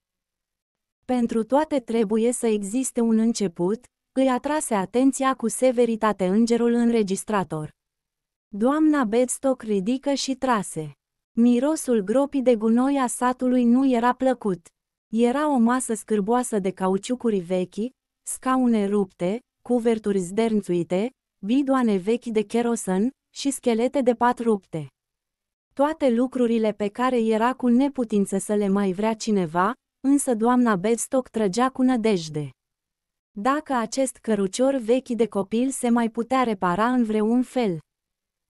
Pentru toate trebuie să existe un început, îi atrase atenția cu severitate îngerul înregistrator. Doamna Bedstock ridică și trase. Mirosul gropii de gunoi a satului nu era plăcut. Era o masă scârboasă de cauciucuri vechi, scaune rupte, cuverturi zdernțuite, bidoane vechi de kerosen și schelete de pat rupte. Toate lucrurile pe care era cu neputință să le mai vrea cineva, însă doamna Bedstock trăgea cu nădejde. Dacă acest cărucior vechi de copil se mai putea repara în vreun fel.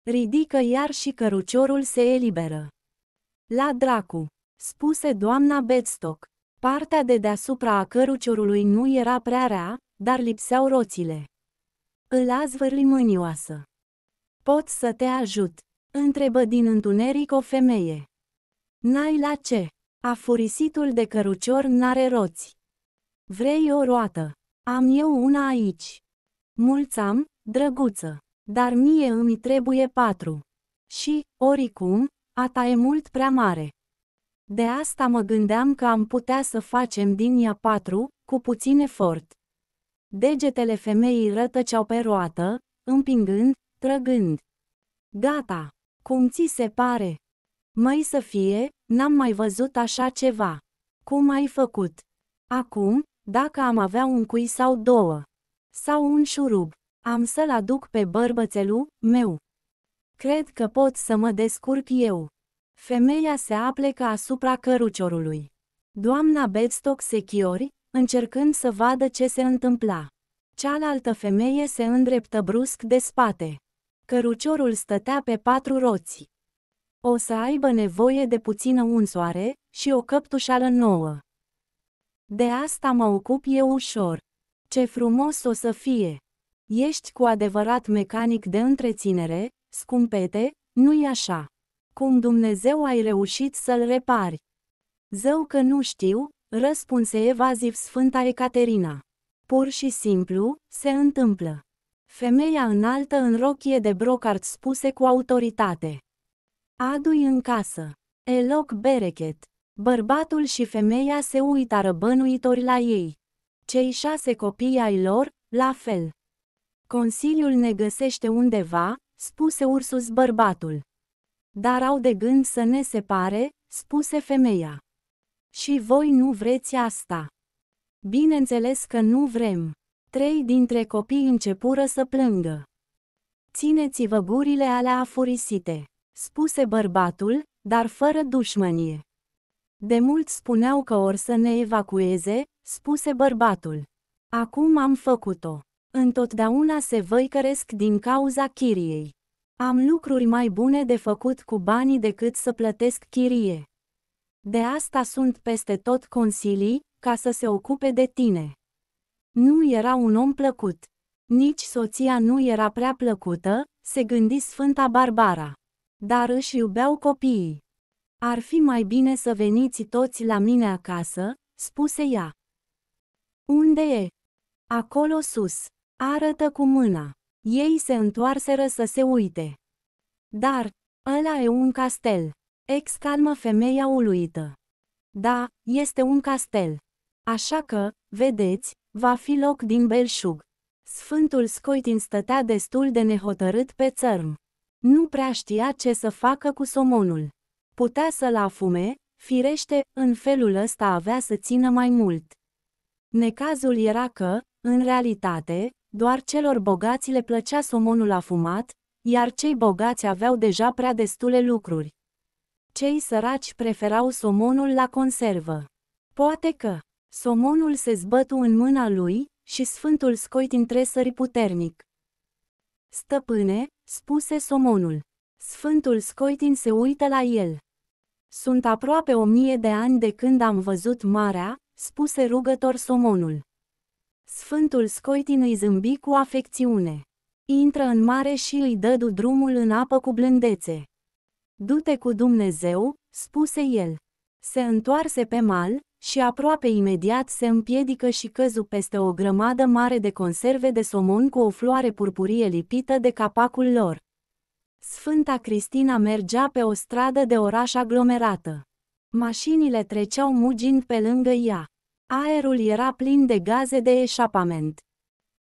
Ridică iar și căruciorul se eliberă. La dracu, spuse doamna Bedstock. Partea de deasupra a căruciorului nu era prea rea, dar lipseau roțile. Îl azvârli mânioasă. Pot să te ajut? Întrebă din întuneric o femeie. N-ai la ce? Afurisitul de cărucior n-are roți. Vrei o roată? Am eu una aici. Mulțam, drăguță dar mie îmi trebuie patru. Și, oricum, a ta e mult prea mare. De asta mă gândeam că am putea să facem din ea patru, cu puțin efort. Degetele femeii rătăceau pe roată, împingând, trăgând. Gata! Cum ți se pare? Mai să fie, n-am mai văzut așa ceva. Cum ai făcut? Acum, dacă am avea un cui sau două, sau un șurub, am să-l aduc pe bărbățelu, meu. Cred că pot să mă descurc eu. Femeia se aplecă asupra căruciorului. Doamna Bedstock se chiori, încercând să vadă ce se întâmpla. Cealaltă femeie se îndreptă brusc de spate. Căruciorul stătea pe patru roți. O să aibă nevoie de puțină unsoare și o căptușală nouă. De asta mă ocup eu ușor. Ce frumos o să fie! Ești cu adevărat mecanic de întreținere, scumpete, nu-i așa? Cum Dumnezeu ai reușit să-l repari? Zău că nu știu, răspunse evaziv Sfânta Ecaterina. Pur și simplu, se întâmplă. Femeia înaltă în rochie de brocart spuse cu autoritate. Adu-i în casă. Eloc berechet. Bărbatul și femeia se uită răbănuitori la ei. Cei șase copii ai lor, la fel. Consiliul ne găsește undeva, spuse Ursus bărbatul. Dar au de gând să ne separe, spuse femeia. Și voi nu vreți asta. Bineînțeles că nu vrem. Trei dintre copii începură să plângă. Țineți-vă gurile alea afurisite, spuse bărbatul, dar fără dușmănie. De mult spuneau că or să ne evacueze, spuse bărbatul. Acum am făcut-o. Întotdeauna se văicăresc din cauza chiriei. Am lucruri mai bune de făcut cu banii decât să plătesc chirie. De asta sunt peste tot consilii, ca să se ocupe de tine. Nu era un om plăcut. Nici soția nu era prea plăcută, se gândi Sfânta Barbara. Dar își iubeau copiii. Ar fi mai bine să veniți toți la mine acasă, spuse ea. Unde e? Acolo sus. Arătă cu mâna. Ei se întoarseră să se uite. Dar, ăla e un castel. Exclamă femeia uluită. Da, este un castel. Așa că, vedeți, va fi loc din belșug. Sfântul Scoitin stătea destul de nehotărât pe țărm. Nu prea știa ce să facă cu somonul. Putea să-l afume, firește, în felul ăsta avea să țină mai mult. Necazul era că, în realitate, doar celor bogați le plăcea somonul afumat, iar cei bogați aveau deja prea destule lucruri. Cei săraci preferau somonul la conservă. Poate că somonul se zbătu în mâna lui și sfântul între sări puternic. Stăpâne, spuse somonul. Sfântul Scoitin se uită la el. Sunt aproape o mie de ani de când am văzut marea, spuse rugător somonul. Sfântul Scoitin îi zâmbi cu afecțiune. Intră în mare și îi dădu drumul în apă cu blândețe. Du-te cu Dumnezeu, spuse el. Se întoarse pe mal și aproape imediat se împiedică și căzu peste o grămadă mare de conserve de somon cu o floare purpurie lipită de capacul lor. Sfânta Cristina mergea pe o stradă de oraș aglomerată. Mașinile treceau mugind pe lângă ea. Aerul era plin de gaze de eșapament.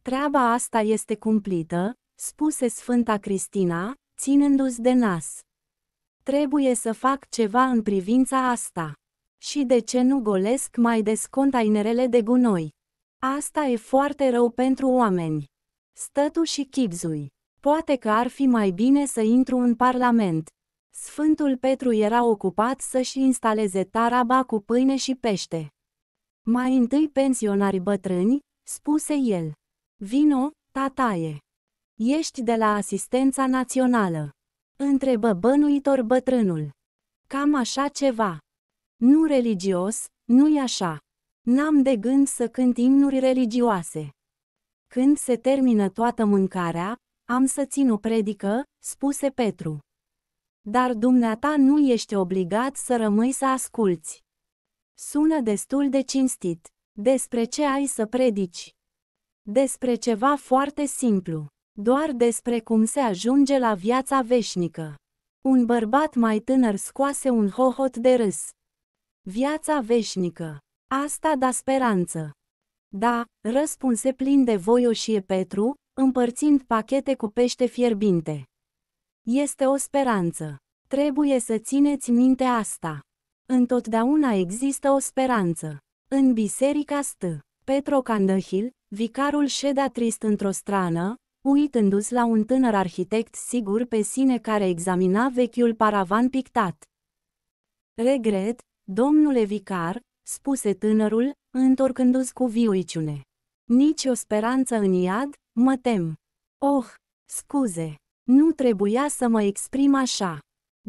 Treaba asta este cumplită, spuse Sfânta Cristina, ținându-ți de nas. Trebuie să fac ceva în privința asta. Și de ce nu golesc mai des containerele de gunoi? Asta e foarte rău pentru oameni. Stătu și chipzui. Poate că ar fi mai bine să intru în Parlament. Sfântul Petru era ocupat să-și instaleze taraba cu pâine și pește. Mai întâi pensionari bătrâni, spuse el. Vino, tataie. Ești de la asistența națională. Întrebă bănuitor bătrânul. Cam așa ceva. Nu religios, nu-i așa. N-am de gând să cânt imnuri religioase. Când se termină toată mâncarea, am să țin o predică, spuse Petru. Dar dumneata nu ești obligat să rămâi să asculți. Sună destul de cinstit. Despre ce ai să predici? Despre ceva foarte simplu. Doar despre cum se ajunge la viața veșnică. Un bărbat mai tânăr scoase un hohot de râs. Viața veșnică. Asta da speranță. Da, răspunse plin de voioșie Petru, împărțind pachete cu pește fierbinte. Este o speranță. Trebuie să țineți minte asta. Întotdeauna există o speranță. În biserica stă Petro Candahil, vicarul ședea trist într-o strană, uitându-se la un tânăr arhitect sigur pe sine care examina vechiul paravan pictat. Regret, domnule vicar, spuse tânărul, întorcându-se cu viuiciune. Nici o speranță în iad, mă tem. Oh, scuze, nu trebuia să mă exprim așa.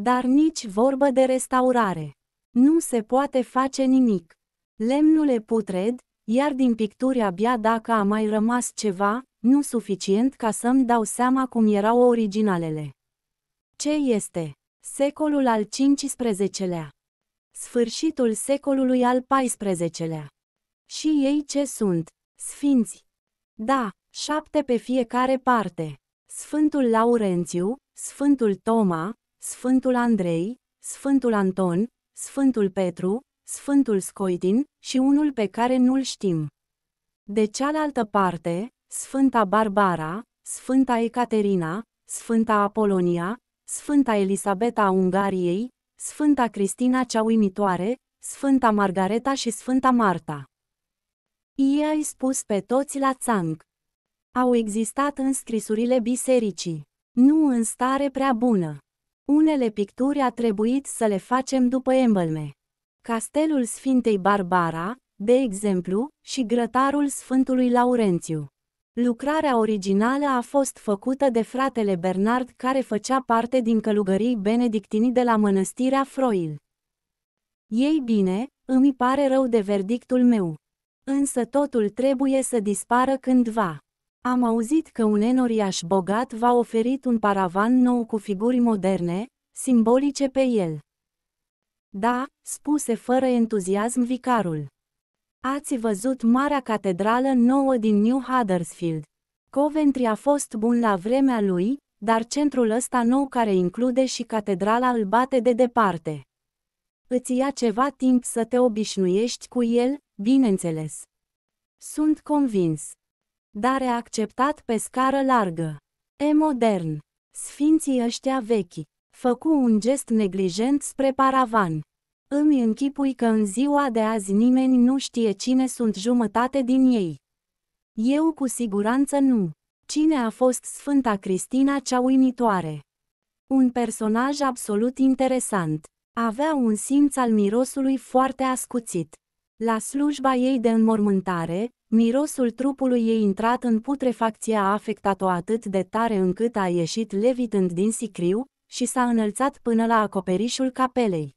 Dar nici vorbă de restaurare. Nu se poate face nimic. Lemnul e putred, iar din picturi abia dacă a mai rămas ceva, nu suficient ca să-mi dau seama cum erau originalele. Ce este? Secolul al XV-lea. Sfârșitul secolului al XIV-lea. Și ei ce sunt? Sfinți. Da, șapte pe fiecare parte. Sfântul Laurențiu, Sfântul Toma, Sfântul Andrei, Sfântul Anton, Sfântul Petru, Sfântul Scoidin și unul pe care nu-l știm. De cealaltă parte, Sfânta Barbara, Sfânta Ecaterina, Sfânta Apolonia, Sfânta Elisabeta a Ungariei, Sfânta Cristina cea uimitoare, Sfânta Margareta și Sfânta Marta. Ei ai spus pe toți la țang. Au existat în scrisurile bisericii, nu în stare prea bună. Unele picturi a trebuit să le facem după embălme. Castelul Sfintei Barbara, de exemplu, și grătarul Sfântului Laurențiu. Lucrarea originală a fost făcută de fratele Bernard care făcea parte din călugării benedictini de la mănăstirea Froil. Ei bine, îmi pare rău de verdictul meu. Însă totul trebuie să dispară cândva. Am auzit că un enoriaș bogat v-a oferit un paravan nou cu figuri moderne, simbolice pe el. Da, spuse fără entuziasm vicarul. Ați văzut marea catedrală nouă din New Huddersfield. Coventry a fost bun la vremea lui, dar centrul ăsta nou care include și catedrala îl bate de departe. Îți ia ceva timp să te obișnuiești cu el, bineînțeles. Sunt convins dar e acceptat pe scară largă. E modern. Sfinții ăștia vechi. Făcu un gest neglijent spre paravan. Îmi închipui că în ziua de azi nimeni nu știe cine sunt jumătate din ei. Eu cu siguranță nu. Cine a fost Sfânta Cristina cea uimitoare? Un personaj absolut interesant. Avea un simț al mirosului foarte ascuțit. La slujba ei de înmormântare, Mirosul trupului ei intrat în putrefacție a afectat-o atât de tare încât a ieșit levitând din sicriu și s-a înălțat până la acoperișul capelei.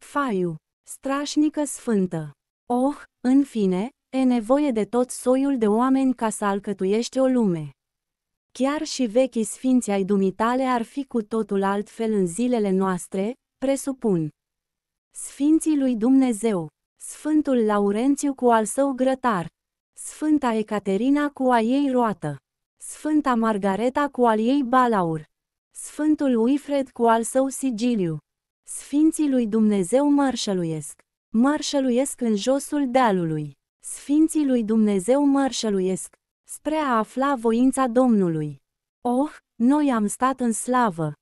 Faiu! Strașnică sfântă! Oh, în fine, e nevoie de tot soiul de oameni ca să alcătuiești o lume. Chiar și vechii sfinții ai dumitale ar fi cu totul altfel în zilele noastre, presupun. Sfinții lui Dumnezeu Sfântul Laurențiu cu al său grătar, Sfânta Ecaterina cu a ei roată, Sfânta Margareta cu al ei balaur, Sfântul Uifred cu al său sigiliu. Sfinții lui Dumnezeu mărșăluiesc, mărșăluiesc în josul dealului. Sfinții lui Dumnezeu mărșăluiesc, spre a afla voința Domnului. Oh, noi am stat în slavă!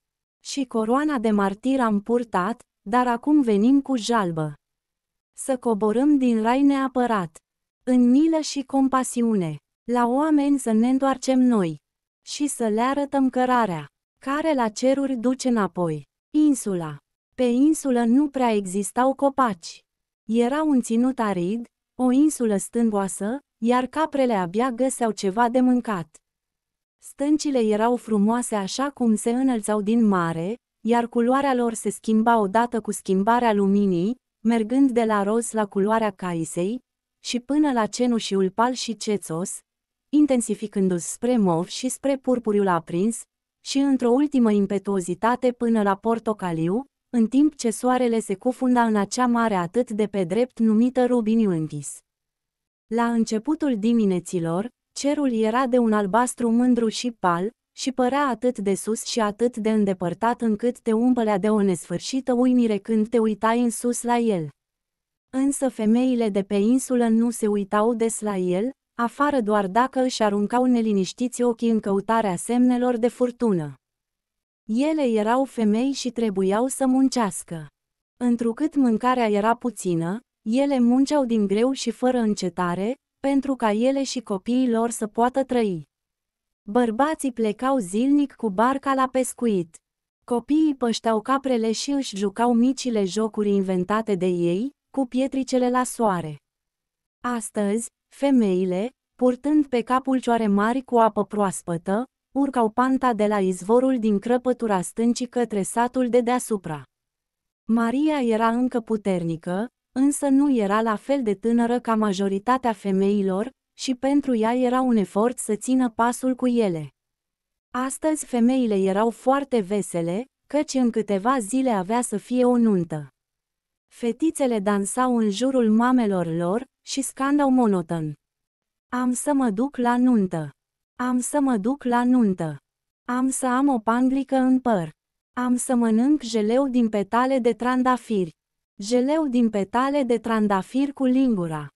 Și coroana de martir am purtat, dar acum venim cu jalbă să coborâm din rai neapărat. În milă și compasiune, la oameni să ne întoarcem noi și să le arătăm cărarea, care la ceruri duce înapoi. Insula. Pe insulă nu prea existau copaci. Era un ținut arid, o insulă stângoasă, iar caprele abia găseau ceva de mâncat. Stâncile erau frumoase așa cum se înălțau din mare, iar culoarea lor se schimba odată cu schimbarea luminii, mergând de la roz la culoarea caisei și până la cenușiul pal și cețos, intensificându-se spre mov și spre purpuriul aprins, și într-o ultimă impetuozitate până la portocaliu, în timp ce soarele se cufunda în acea mare atât de pe drept numită Rubiniuntis. La începutul dimineților, cerul era de un albastru mândru și pal, și părea atât de sus și atât de îndepărtat încât te umplea de o nesfârșită uimire când te uitai în sus la el. Însă femeile de pe insulă nu se uitau des la el, afară doar dacă își aruncau neliniștiți ochii în căutarea semnelor de furtună. Ele erau femei și trebuiau să muncească. Întrucât mâncarea era puțină, ele munceau din greu și fără încetare, pentru ca ele și copiii lor să poată trăi. Bărbații plecau zilnic cu barca la pescuit. Copiii pășteau caprele și își jucau micile jocuri inventate de ei, cu pietricele la soare. Astăzi, femeile, purtând pe capul cioare mari cu apă proaspătă, urcau panta de la izvorul din crăpătura stâncii către satul de deasupra. Maria era încă puternică, însă nu era la fel de tânără ca majoritatea femeilor, și pentru ea era un efort să țină pasul cu ele. Astăzi femeile erau foarte vesele, căci în câteva zile avea să fie o nuntă. Fetițele dansau în jurul mamelor lor și scandau monoton. Am să mă duc la nuntă. Am să mă duc la nuntă. Am să am o panglică în păr. Am să mănânc jeleu din petale de trandafiri. Jeleu din petale de trandafir cu lingura.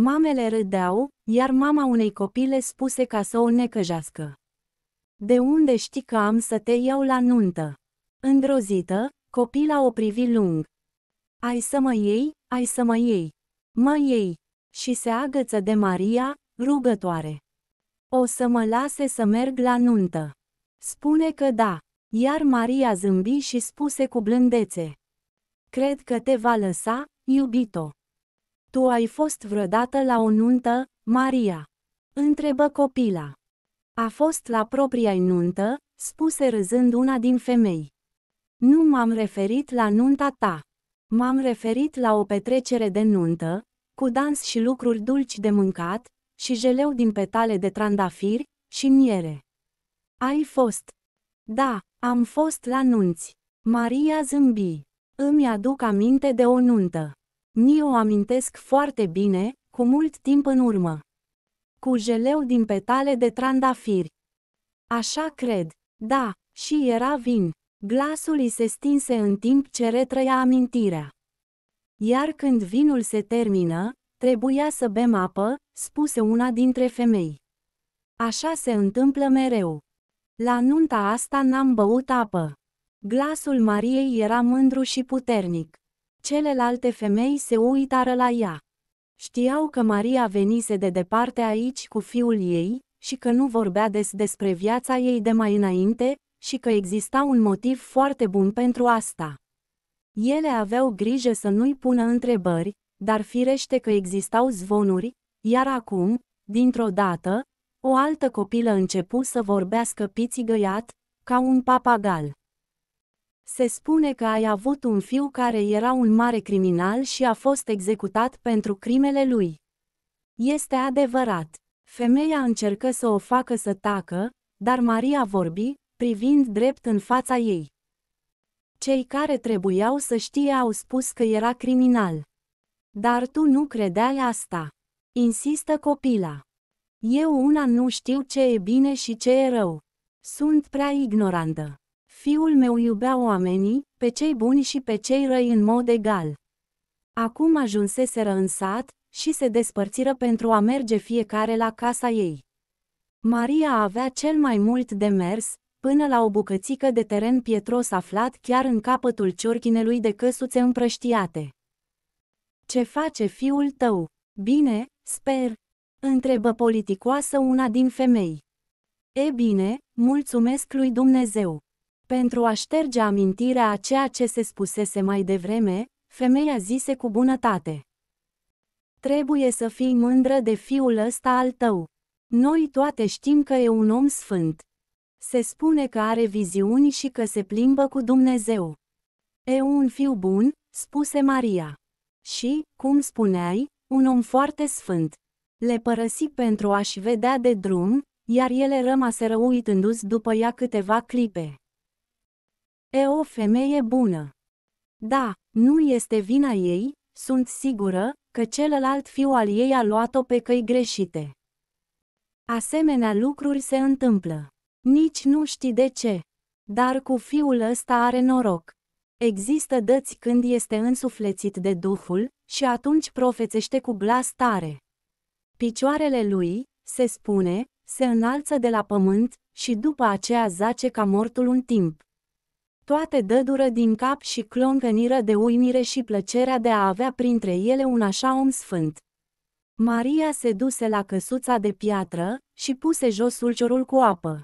Mamele râdeau, iar mama unei copile spuse ca să o necăjească. De unde știi că am să te iau la nuntă? Îngrozită, copila o privi lung. Ai să mă iei, ai să mă iei. Mă iei. Și se agăță de Maria, rugătoare. O să mă lase să merg la nuntă. Spune că da. Iar Maria zâmbi și spuse cu blândețe. Cred că te va lăsa, iubito. Tu ai fost vreodată la o nuntă, Maria? Întrebă copila. A fost la propria nuntă, spuse râzând una din femei. Nu m-am referit la nunta ta. M-am referit la o petrecere de nuntă, cu dans și lucruri dulci de mâncat, și jeleu din petale de trandafiri și miere. Ai fost. Da, am fost la nunți. Maria zâmbi. Îmi aduc aminte de o nuntă. Mi-o amintesc foarte bine, cu mult timp în urmă. Cu jeleu din petale de trandafiri. Așa cred, da, și era vin. Glasul îi se stinse în timp ce retrăia amintirea. Iar când vinul se termină, trebuia să bem apă, spuse una dintre femei. Așa se întâmplă mereu. La nunta asta n-am băut apă. Glasul Mariei era mândru și puternic. Celelalte femei se uitară la ea. Știau că Maria venise de departe aici cu fiul ei și că nu vorbea des despre viața ei de mai înainte și că exista un motiv foarte bun pentru asta. Ele aveau grijă să nu-i pună întrebări, dar firește că existau zvonuri, iar acum, dintr-o dată, o altă copilă începu să vorbească pițigăiat, ca un papagal. Se spune că ai avut un fiu care era un mare criminal și a fost executat pentru crimele lui. Este adevărat. Femeia încercă să o facă să tacă, dar Maria vorbi, privind drept în fața ei. Cei care trebuiau să știe au spus că era criminal. Dar tu nu credeai asta. Insistă copila. Eu una nu știu ce e bine și ce e rău. Sunt prea ignorantă. Fiul meu iubea oamenii, pe cei buni și pe cei răi în mod egal. Acum ajunseseră în sat și se despărțiră pentru a merge fiecare la casa ei. Maria avea cel mai mult de mers, până la o bucățică de teren pietros aflat chiar în capătul ciorchinelui de căsuțe împrăștiate. Ce face fiul tău? Bine, sper, întrebă politicoasă una din femei. E bine, mulțumesc lui Dumnezeu. Pentru a șterge amintirea a ceea ce se spusese mai devreme, femeia zise cu bunătate. Trebuie să fii mândră de fiul ăsta al tău. Noi toate știm că e un om sfânt. Se spune că are viziuni și că se plimbă cu Dumnezeu. E un fiu bun, spuse Maria. Și, cum spuneai, un om foarte sfânt. Le părăsi pentru a-și vedea de drum, iar ele rămaseră uitându-ți după ea câteva clipe. E o femeie bună. Da, nu este vina ei, sunt sigură că celălalt fiu al ei a luat-o pe căi greșite. Asemenea lucruri se întâmplă. Nici nu știi de ce. Dar cu fiul ăsta are noroc. Există dăți când este însuflețit de Duhul și atunci profețește cu glas tare. Picioarele lui, se spune, se înalță de la pământ și după aceea zace ca mortul un timp toate dădură din cap și clonveniră de uimire și plăcerea de a avea printre ele un așa om sfânt. Maria se duse la căsuța de piatră și puse jos ulciorul cu apă.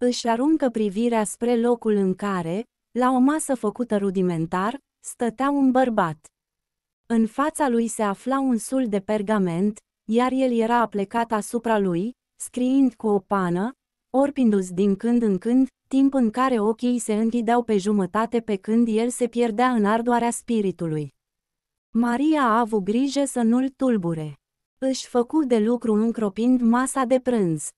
Își aruncă privirea spre locul în care, la o masă făcută rudimentar, stătea un bărbat. În fața lui se afla un sul de pergament, iar el era aplecat asupra lui, scriind cu o pană, orpindu s din când în când timp în care ochii se închideau pe jumătate pe când el se pierdea în ardoarea spiritului. Maria a avut grijă să nu-l tulbure. Își făcu de lucru încropind masa de prânz.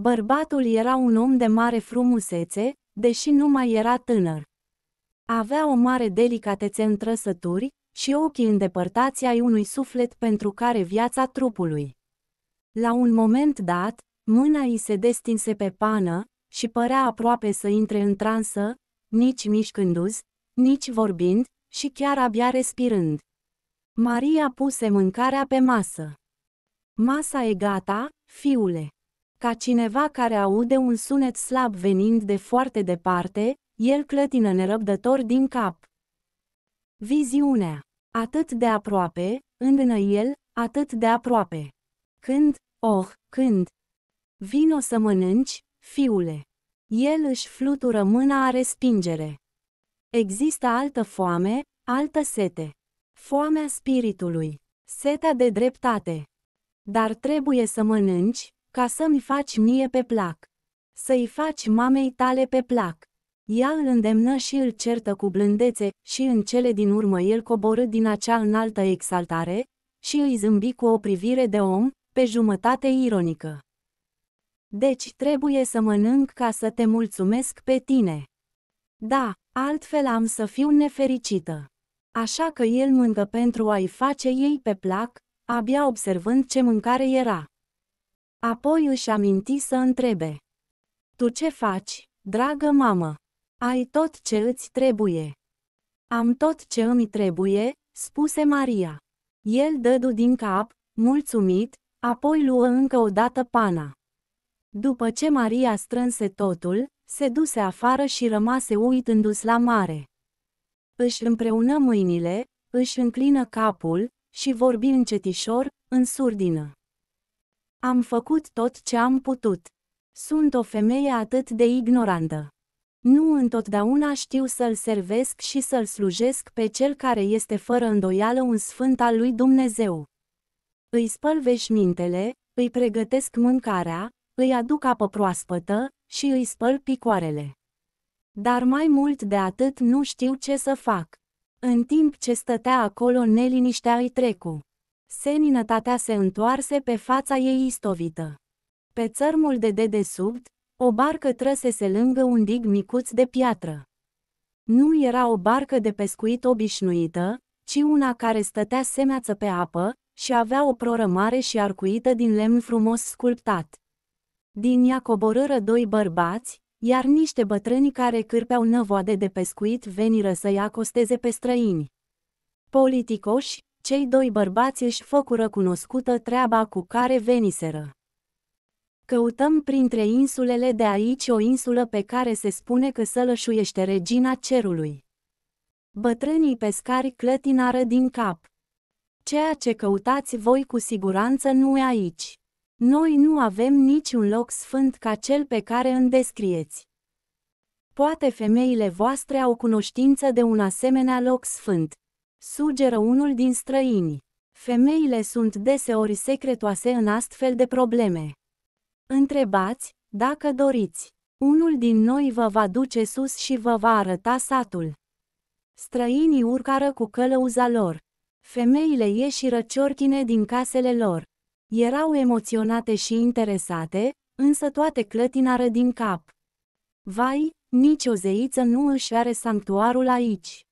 Bărbatul era un om de mare frumusețe, deși nu mai era tânăr. Avea o mare delicatețe în trăsături și ochii îndepărtați ai unui suflet pentru care viața trupului. La un moment dat, mâna îi se destinse pe pană, și părea aproape să intre în transă, nici mișcându-se, nici vorbind, și chiar abia respirând. Maria puse mâncarea pe masă. Masa e gata, fiule. Ca cineva care aude un sunet slab venind de foarte departe, el clătină nerăbdător din cap. Viziunea. Atât de aproape, îndână el, atât de aproape. Când, oh, când. Vino să mănânci, Fiule! El își flutură mâna a respingere. Există altă foame, altă sete. Foamea spiritului, setea de dreptate. Dar trebuie să mănânci, ca să-mi faci mie pe plac. Să-i faci mamei tale pe plac. Ea îl îndemnă și îl certă cu blândețe, și în cele din urmă el coborâ din acea înaltă exaltare, și îi zâmbi cu o privire de om, pe jumătate ironică. Deci trebuie să mănânc ca să te mulțumesc pe tine. Da, altfel am să fiu nefericită. Așa că el mâncă pentru a-i face ei pe plac, abia observând ce mâncare era. Apoi își aminti să întrebe. Tu ce faci, dragă mamă? Ai tot ce îți trebuie. Am tot ce îmi trebuie, spuse Maria. El dădu din cap, mulțumit, apoi luă încă o dată pana. După ce Maria strânse totul, se duse afară și rămase uitându-se la mare. Își împreună mâinile, își înclină capul și vorbi încetișor, în surdină. Am făcut tot ce am putut. Sunt o femeie atât de ignorantă. Nu întotdeauna știu să-l servesc și să-l slujesc pe cel care este fără îndoială un sfânt al lui Dumnezeu. Îi spăl veșmintele, îi pregătesc mâncarea, îi aduc apă proaspătă și îi spăl picoarele. Dar mai mult de atât nu știu ce să fac. În timp ce stătea acolo neliniștea îi trecu. Seninătatea se întoarse pe fața ei istovită. Pe țărmul de dedesubt, o barcă trăsese lângă un dig micuț de piatră. Nu era o barcă de pescuit obișnuită, ci una care stătea semeață pe apă și avea o mare și arcuită din lemn frumos sculptat. Din ea coborâră doi bărbați, iar niște bătrâni care cârpeau năvoade de pescuit veniră să-i acosteze pe străini. Politicoși, cei doi bărbați își făcură cunoscută treaba cu care veniseră. Căutăm printre insulele de aici o insulă pe care se spune că sălășuiește regina cerului. Bătrânii pescari clătinară din cap. Ceea ce căutați voi cu siguranță nu e aici. Noi nu avem niciun loc sfânt ca cel pe care îl descrieți. Poate femeile voastre au cunoștință de un asemenea loc sfânt, sugeră unul din străini. Femeile sunt deseori secretoase în astfel de probleme. Întrebați, dacă doriți. Unul din noi vă va duce sus și vă va arăta satul. Străinii urcară cu călăuza lor. Femeile ieșiră ciorchine din casele lor. Erau emoționate și interesate, însă toate clătinară din cap. Vai, nici o zeiță nu își are sanctuarul aici.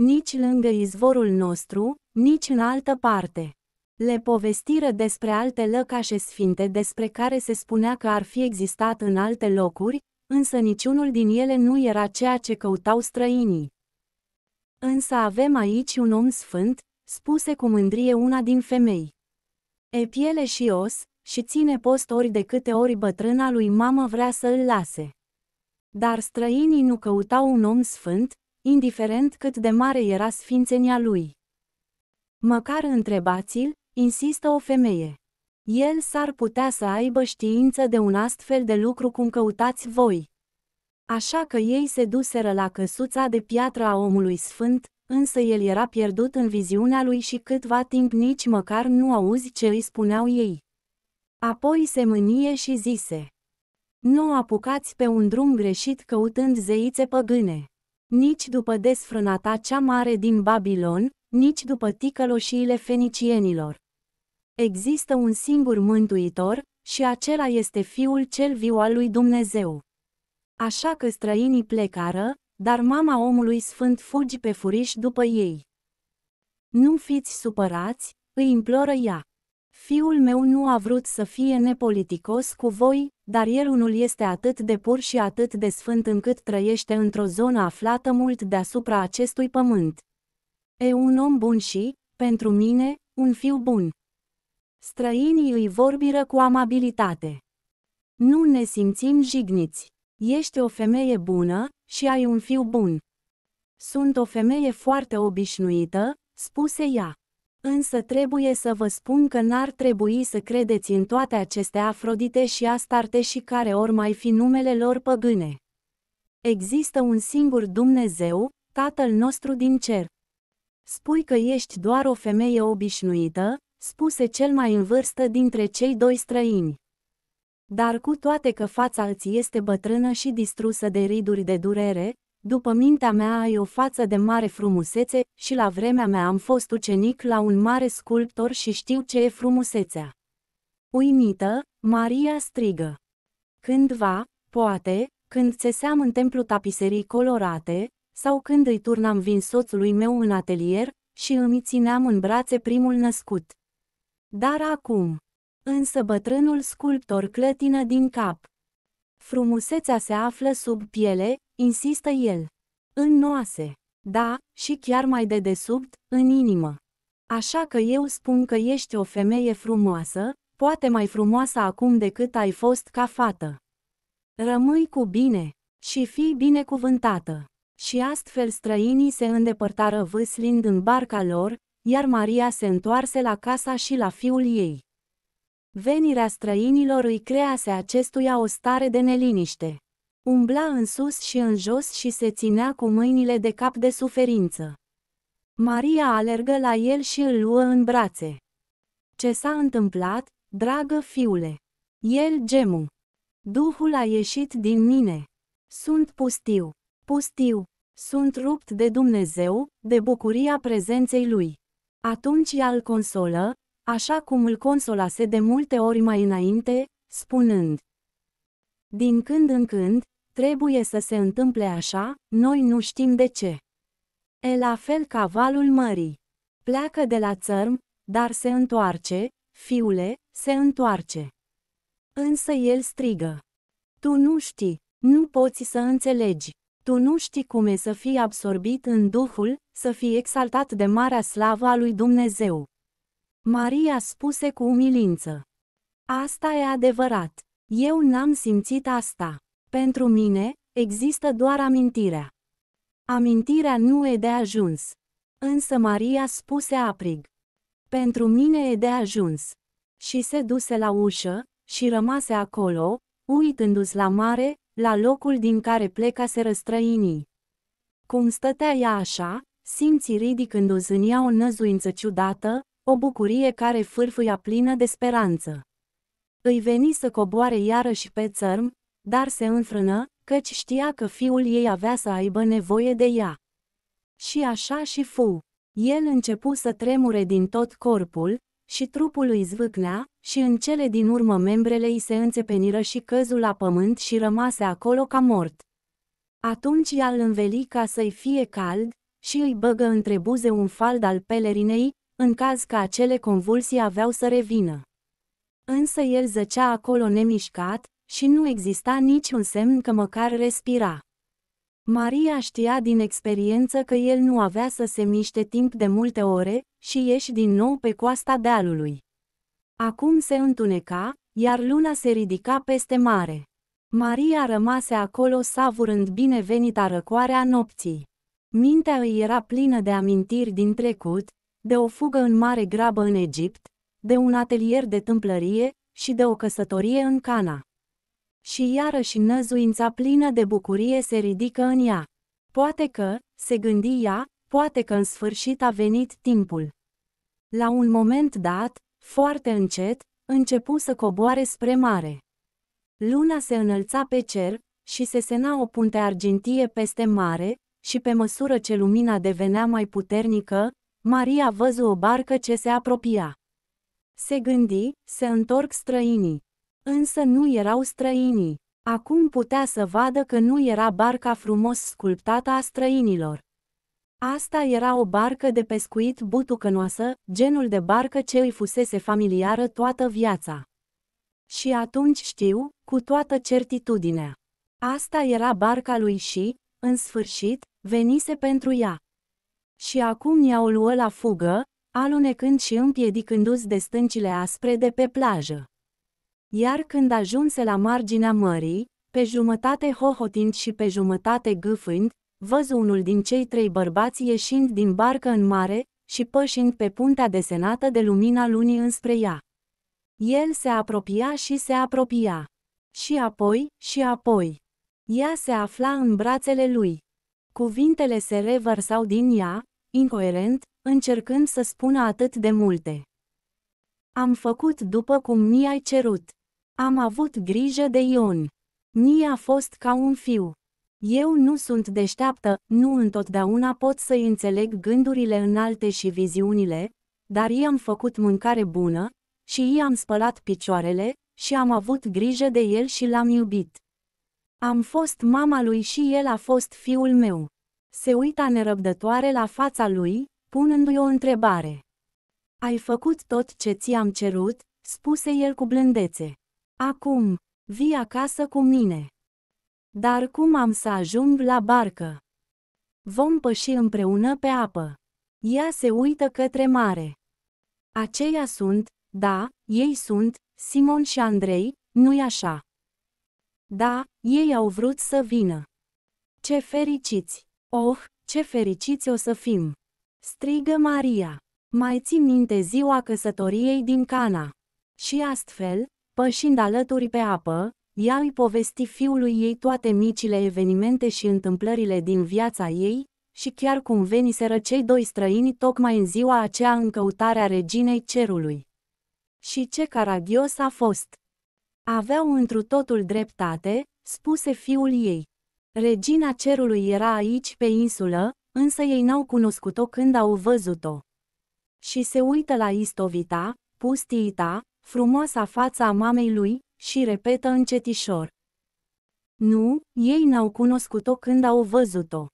Nici lângă izvorul nostru, nici în altă parte. Le povestiră despre alte lăcașe sfinte despre care se spunea că ar fi existat în alte locuri, însă niciunul din ele nu era ceea ce căutau străinii. Însă avem aici un om sfânt, spuse cu mândrie una din femei. E piele și os, și ține post ori de câte ori bătrâna lui mamă vrea să îl lase. Dar străinii nu căutau un om sfânt, indiferent cât de mare era sfințenia lui. Măcar întrebați-l, insistă o femeie. El s-ar putea să aibă știință de un astfel de lucru cum căutați voi. Așa că ei se duseră la căsuța de piatră a omului sfânt, însă el era pierdut în viziunea lui și câtva timp nici măcar nu auzi ce îi spuneau ei. Apoi se mânie și zise, Nu apucați pe un drum greșit căutând zeițe păgâne, nici după desfrânata cea mare din Babilon, nici după ticăloșiile fenicienilor. Există un singur mântuitor, și acela este Fiul cel viu al lui Dumnezeu. Așa că străinii plecară, dar mama omului sfânt fugi pe furiș după ei. Nu fiți supărați, îi imploră ea. Fiul meu nu a vrut să fie nepoliticos cu voi, dar el unul este atât de pur și atât de sfânt încât trăiește într-o zonă aflată mult deasupra acestui pământ. E un om bun și, pentru mine, un fiu bun. Străinii îi vorbiră cu amabilitate. Nu ne simțim jigniți. Ești o femeie bună, și ai un fiu bun. Sunt o femeie foarte obișnuită, spuse ea. Însă trebuie să vă spun că n-ar trebui să credeți în toate aceste afrodite și astarte și care or mai fi numele lor păgâne. Există un singur Dumnezeu, Tatăl nostru din cer. Spui că ești doar o femeie obișnuită, spuse cel mai în vârstă dintre cei doi străini. Dar cu toate că fața îți este bătrână și distrusă de riduri de durere, după mintea mea ai o față de mare frumusețe și la vremea mea am fost ucenic la un mare sculptor și știu ce e frumusețea. Uimită, Maria strigă. Cândva, poate, când țeseam în templu tapiserii colorate, sau când îi turnam vin soțului meu în atelier și îmi țineam în brațe primul născut. Dar acum, însă bătrânul sculptor clătină din cap. Frumusețea se află sub piele, insistă el. În noase. Da, și chiar mai de desubt, în inimă. Așa că eu spun că ești o femeie frumoasă, poate mai frumoasă acum decât ai fost ca fată. Rămâi cu bine și fii binecuvântată. Și astfel străinii se îndepărtară vâslind în barca lor, iar Maria se întoarse la casa și la fiul ei. Venirea străinilor îi crease acestuia o stare de neliniște. Umbla în sus și în jos și se ținea cu mâinile de cap de suferință. Maria alergă la el și îl luă în brațe. Ce s-a întâmplat, dragă fiule? El gemu. Duhul a ieșit din mine. Sunt pustiu, pustiu, sunt rupt de Dumnezeu, de bucuria prezenței lui. Atunci ea îl consolă, așa cum îl consolase de multe ori mai înainte, spunând Din când în când, trebuie să se întâmple așa, noi nu știm de ce. E la fel ca valul mării. Pleacă de la țărm, dar se întoarce, fiule, se întoarce. Însă el strigă. Tu nu știi, nu poți să înțelegi. Tu nu știi cum e să fii absorbit în Duhul, să fii exaltat de marea slavă a lui Dumnezeu. Maria spuse cu umilință. Asta e adevărat. Eu n-am simțit asta. Pentru mine, există doar amintirea. Amintirea nu e de ajuns. Însă Maria spuse aprig. Pentru mine e de ajuns. Și se duse la ușă, și rămase acolo, uitându-se la mare, la locul din care pleca se răstrăinii. Cum stătea ea așa, simți ridicându se în ea o năzuință ciudată, o bucurie care fârfâia plină de speranță. Îi veni să coboare iarăși pe țărm, dar se înfrână, căci știa că fiul ei avea să aibă nevoie de ea. Și așa și fu. El începu să tremure din tot corpul, și trupul îi zvâcnea, și în cele din urmă membrele îi se înțepeniră și căzul la pământ și rămase acolo ca mort. Atunci ea îl înveli ca să-i fie cald, și îi băgă între buze un fald al pelerinei, în caz că acele convulsii aveau să revină. Însă el zăcea acolo nemișcat și nu exista niciun semn că măcar respira. Maria știa din experiență că el nu avea să se miște timp de multe ore și ieși din nou pe coasta dealului. Acum se întuneca, iar luna se ridica peste mare. Maria rămase acolo savurând binevenita răcoarea nopții. Mintea îi era plină de amintiri din trecut, de o fugă în mare grabă în Egipt, de un atelier de tâmplărie și de o căsătorie în Cana. Și iarăși năzuința plină de bucurie se ridică în ea. Poate că, se gândi ea, poate că în sfârșit a venit timpul. La un moment dat, foarte încet, începu să coboare spre mare. Luna se înălța pe cer și se sena o punte argintie peste mare, și pe măsură ce lumina devenea mai puternică, Maria văzu o barcă ce se apropia. Se gândi, se întorc străinii. Însă nu erau străinii. Acum putea să vadă că nu era barca frumos sculptată a străinilor. Asta era o barcă de pescuit butucănoasă, genul de barcă ce îi fusese familiară toată viața. Și atunci știu, cu toată certitudinea. Asta era barca lui și, în sfârșit, venise pentru ea. Și acum iau luă la fugă, alunecând și împiedicându ți de stâncile aspre de pe plajă. Iar când ajunse la marginea mării, pe jumătate hohotind și pe jumătate gâfând, văz unul din cei trei bărbați ieșind din barcă în mare și pășind pe puntea desenată de lumina lunii înspre ea. El se apropia și se apropia. Și apoi, și apoi. Ea se afla în brațele lui. Cuvintele se revărsau din ea, incoerent, încercând să spună atât de multe. Am făcut după cum mi-ai cerut. Am avut grijă de Ion. Mi a fost ca un fiu. Eu nu sunt deșteaptă, nu întotdeauna pot să-i înțeleg gândurile înalte și viziunile, dar i-am făcut mâncare bună, și i-am spălat picioarele, și am avut grijă de el și l-am iubit. Am fost mama lui și el a fost fiul meu. Se uita nerăbdătoare la fața lui, punându-i o întrebare. Ai făcut tot ce ți-am cerut, spuse el cu blândețe. Acum, vii acasă cu mine. Dar cum am să ajung la barcă? Vom păși împreună pe apă. Ea se uită către mare. Aceia sunt, da, ei sunt, Simon și Andrei, nu-i așa? Da, ei au vrut să vină. Ce fericiți! Oh, ce fericiți o să fim! Strigă Maria. Mai țin minte ziua căsătoriei din Cana. Și astfel, pășind alături pe apă, ea îi povesti fiului ei toate micile evenimente și întâmplările din viața ei, și chiar cum veniseră cei doi străini tocmai în ziua aceea în căutarea reginei cerului. Și ce caragios a fost! Aveau întru totul dreptate, spuse fiul ei. Regina cerului era aici pe insulă, însă ei n-au cunoscut-o când au văzut-o. Și se uită la istovita, pustiita, frumoasa fața a mamei lui și repetă încetișor. Nu, ei n-au cunoscut-o când au văzut-o.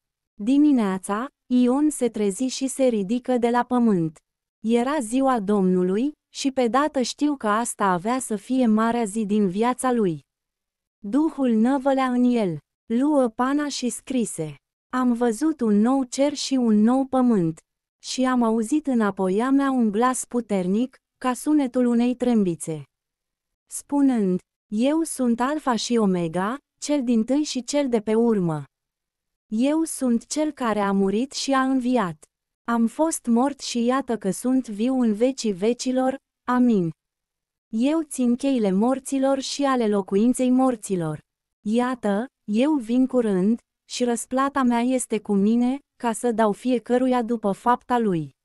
Dimineața, Ion se trezi și se ridică de la pământ. Era ziua Domnului, și pe dată știu că asta avea să fie marea zi din viața lui. Duhul năvălea în el, luă pana și scrise. Am văzut un nou cer și un nou pământ. Și am auzit în apoia mea un glas puternic, ca sunetul unei trâmbițe. Spunând, eu sunt Alfa și Omega, cel din tâi și cel de pe urmă. Eu sunt cel care a murit și a înviat. Am fost mort și iată că sunt viu în vecii vecilor, amin. Eu țin cheile morților și ale locuinței morților. Iată, eu vin curând, și răsplata mea este cu mine, ca să dau fiecăruia după fapta lui.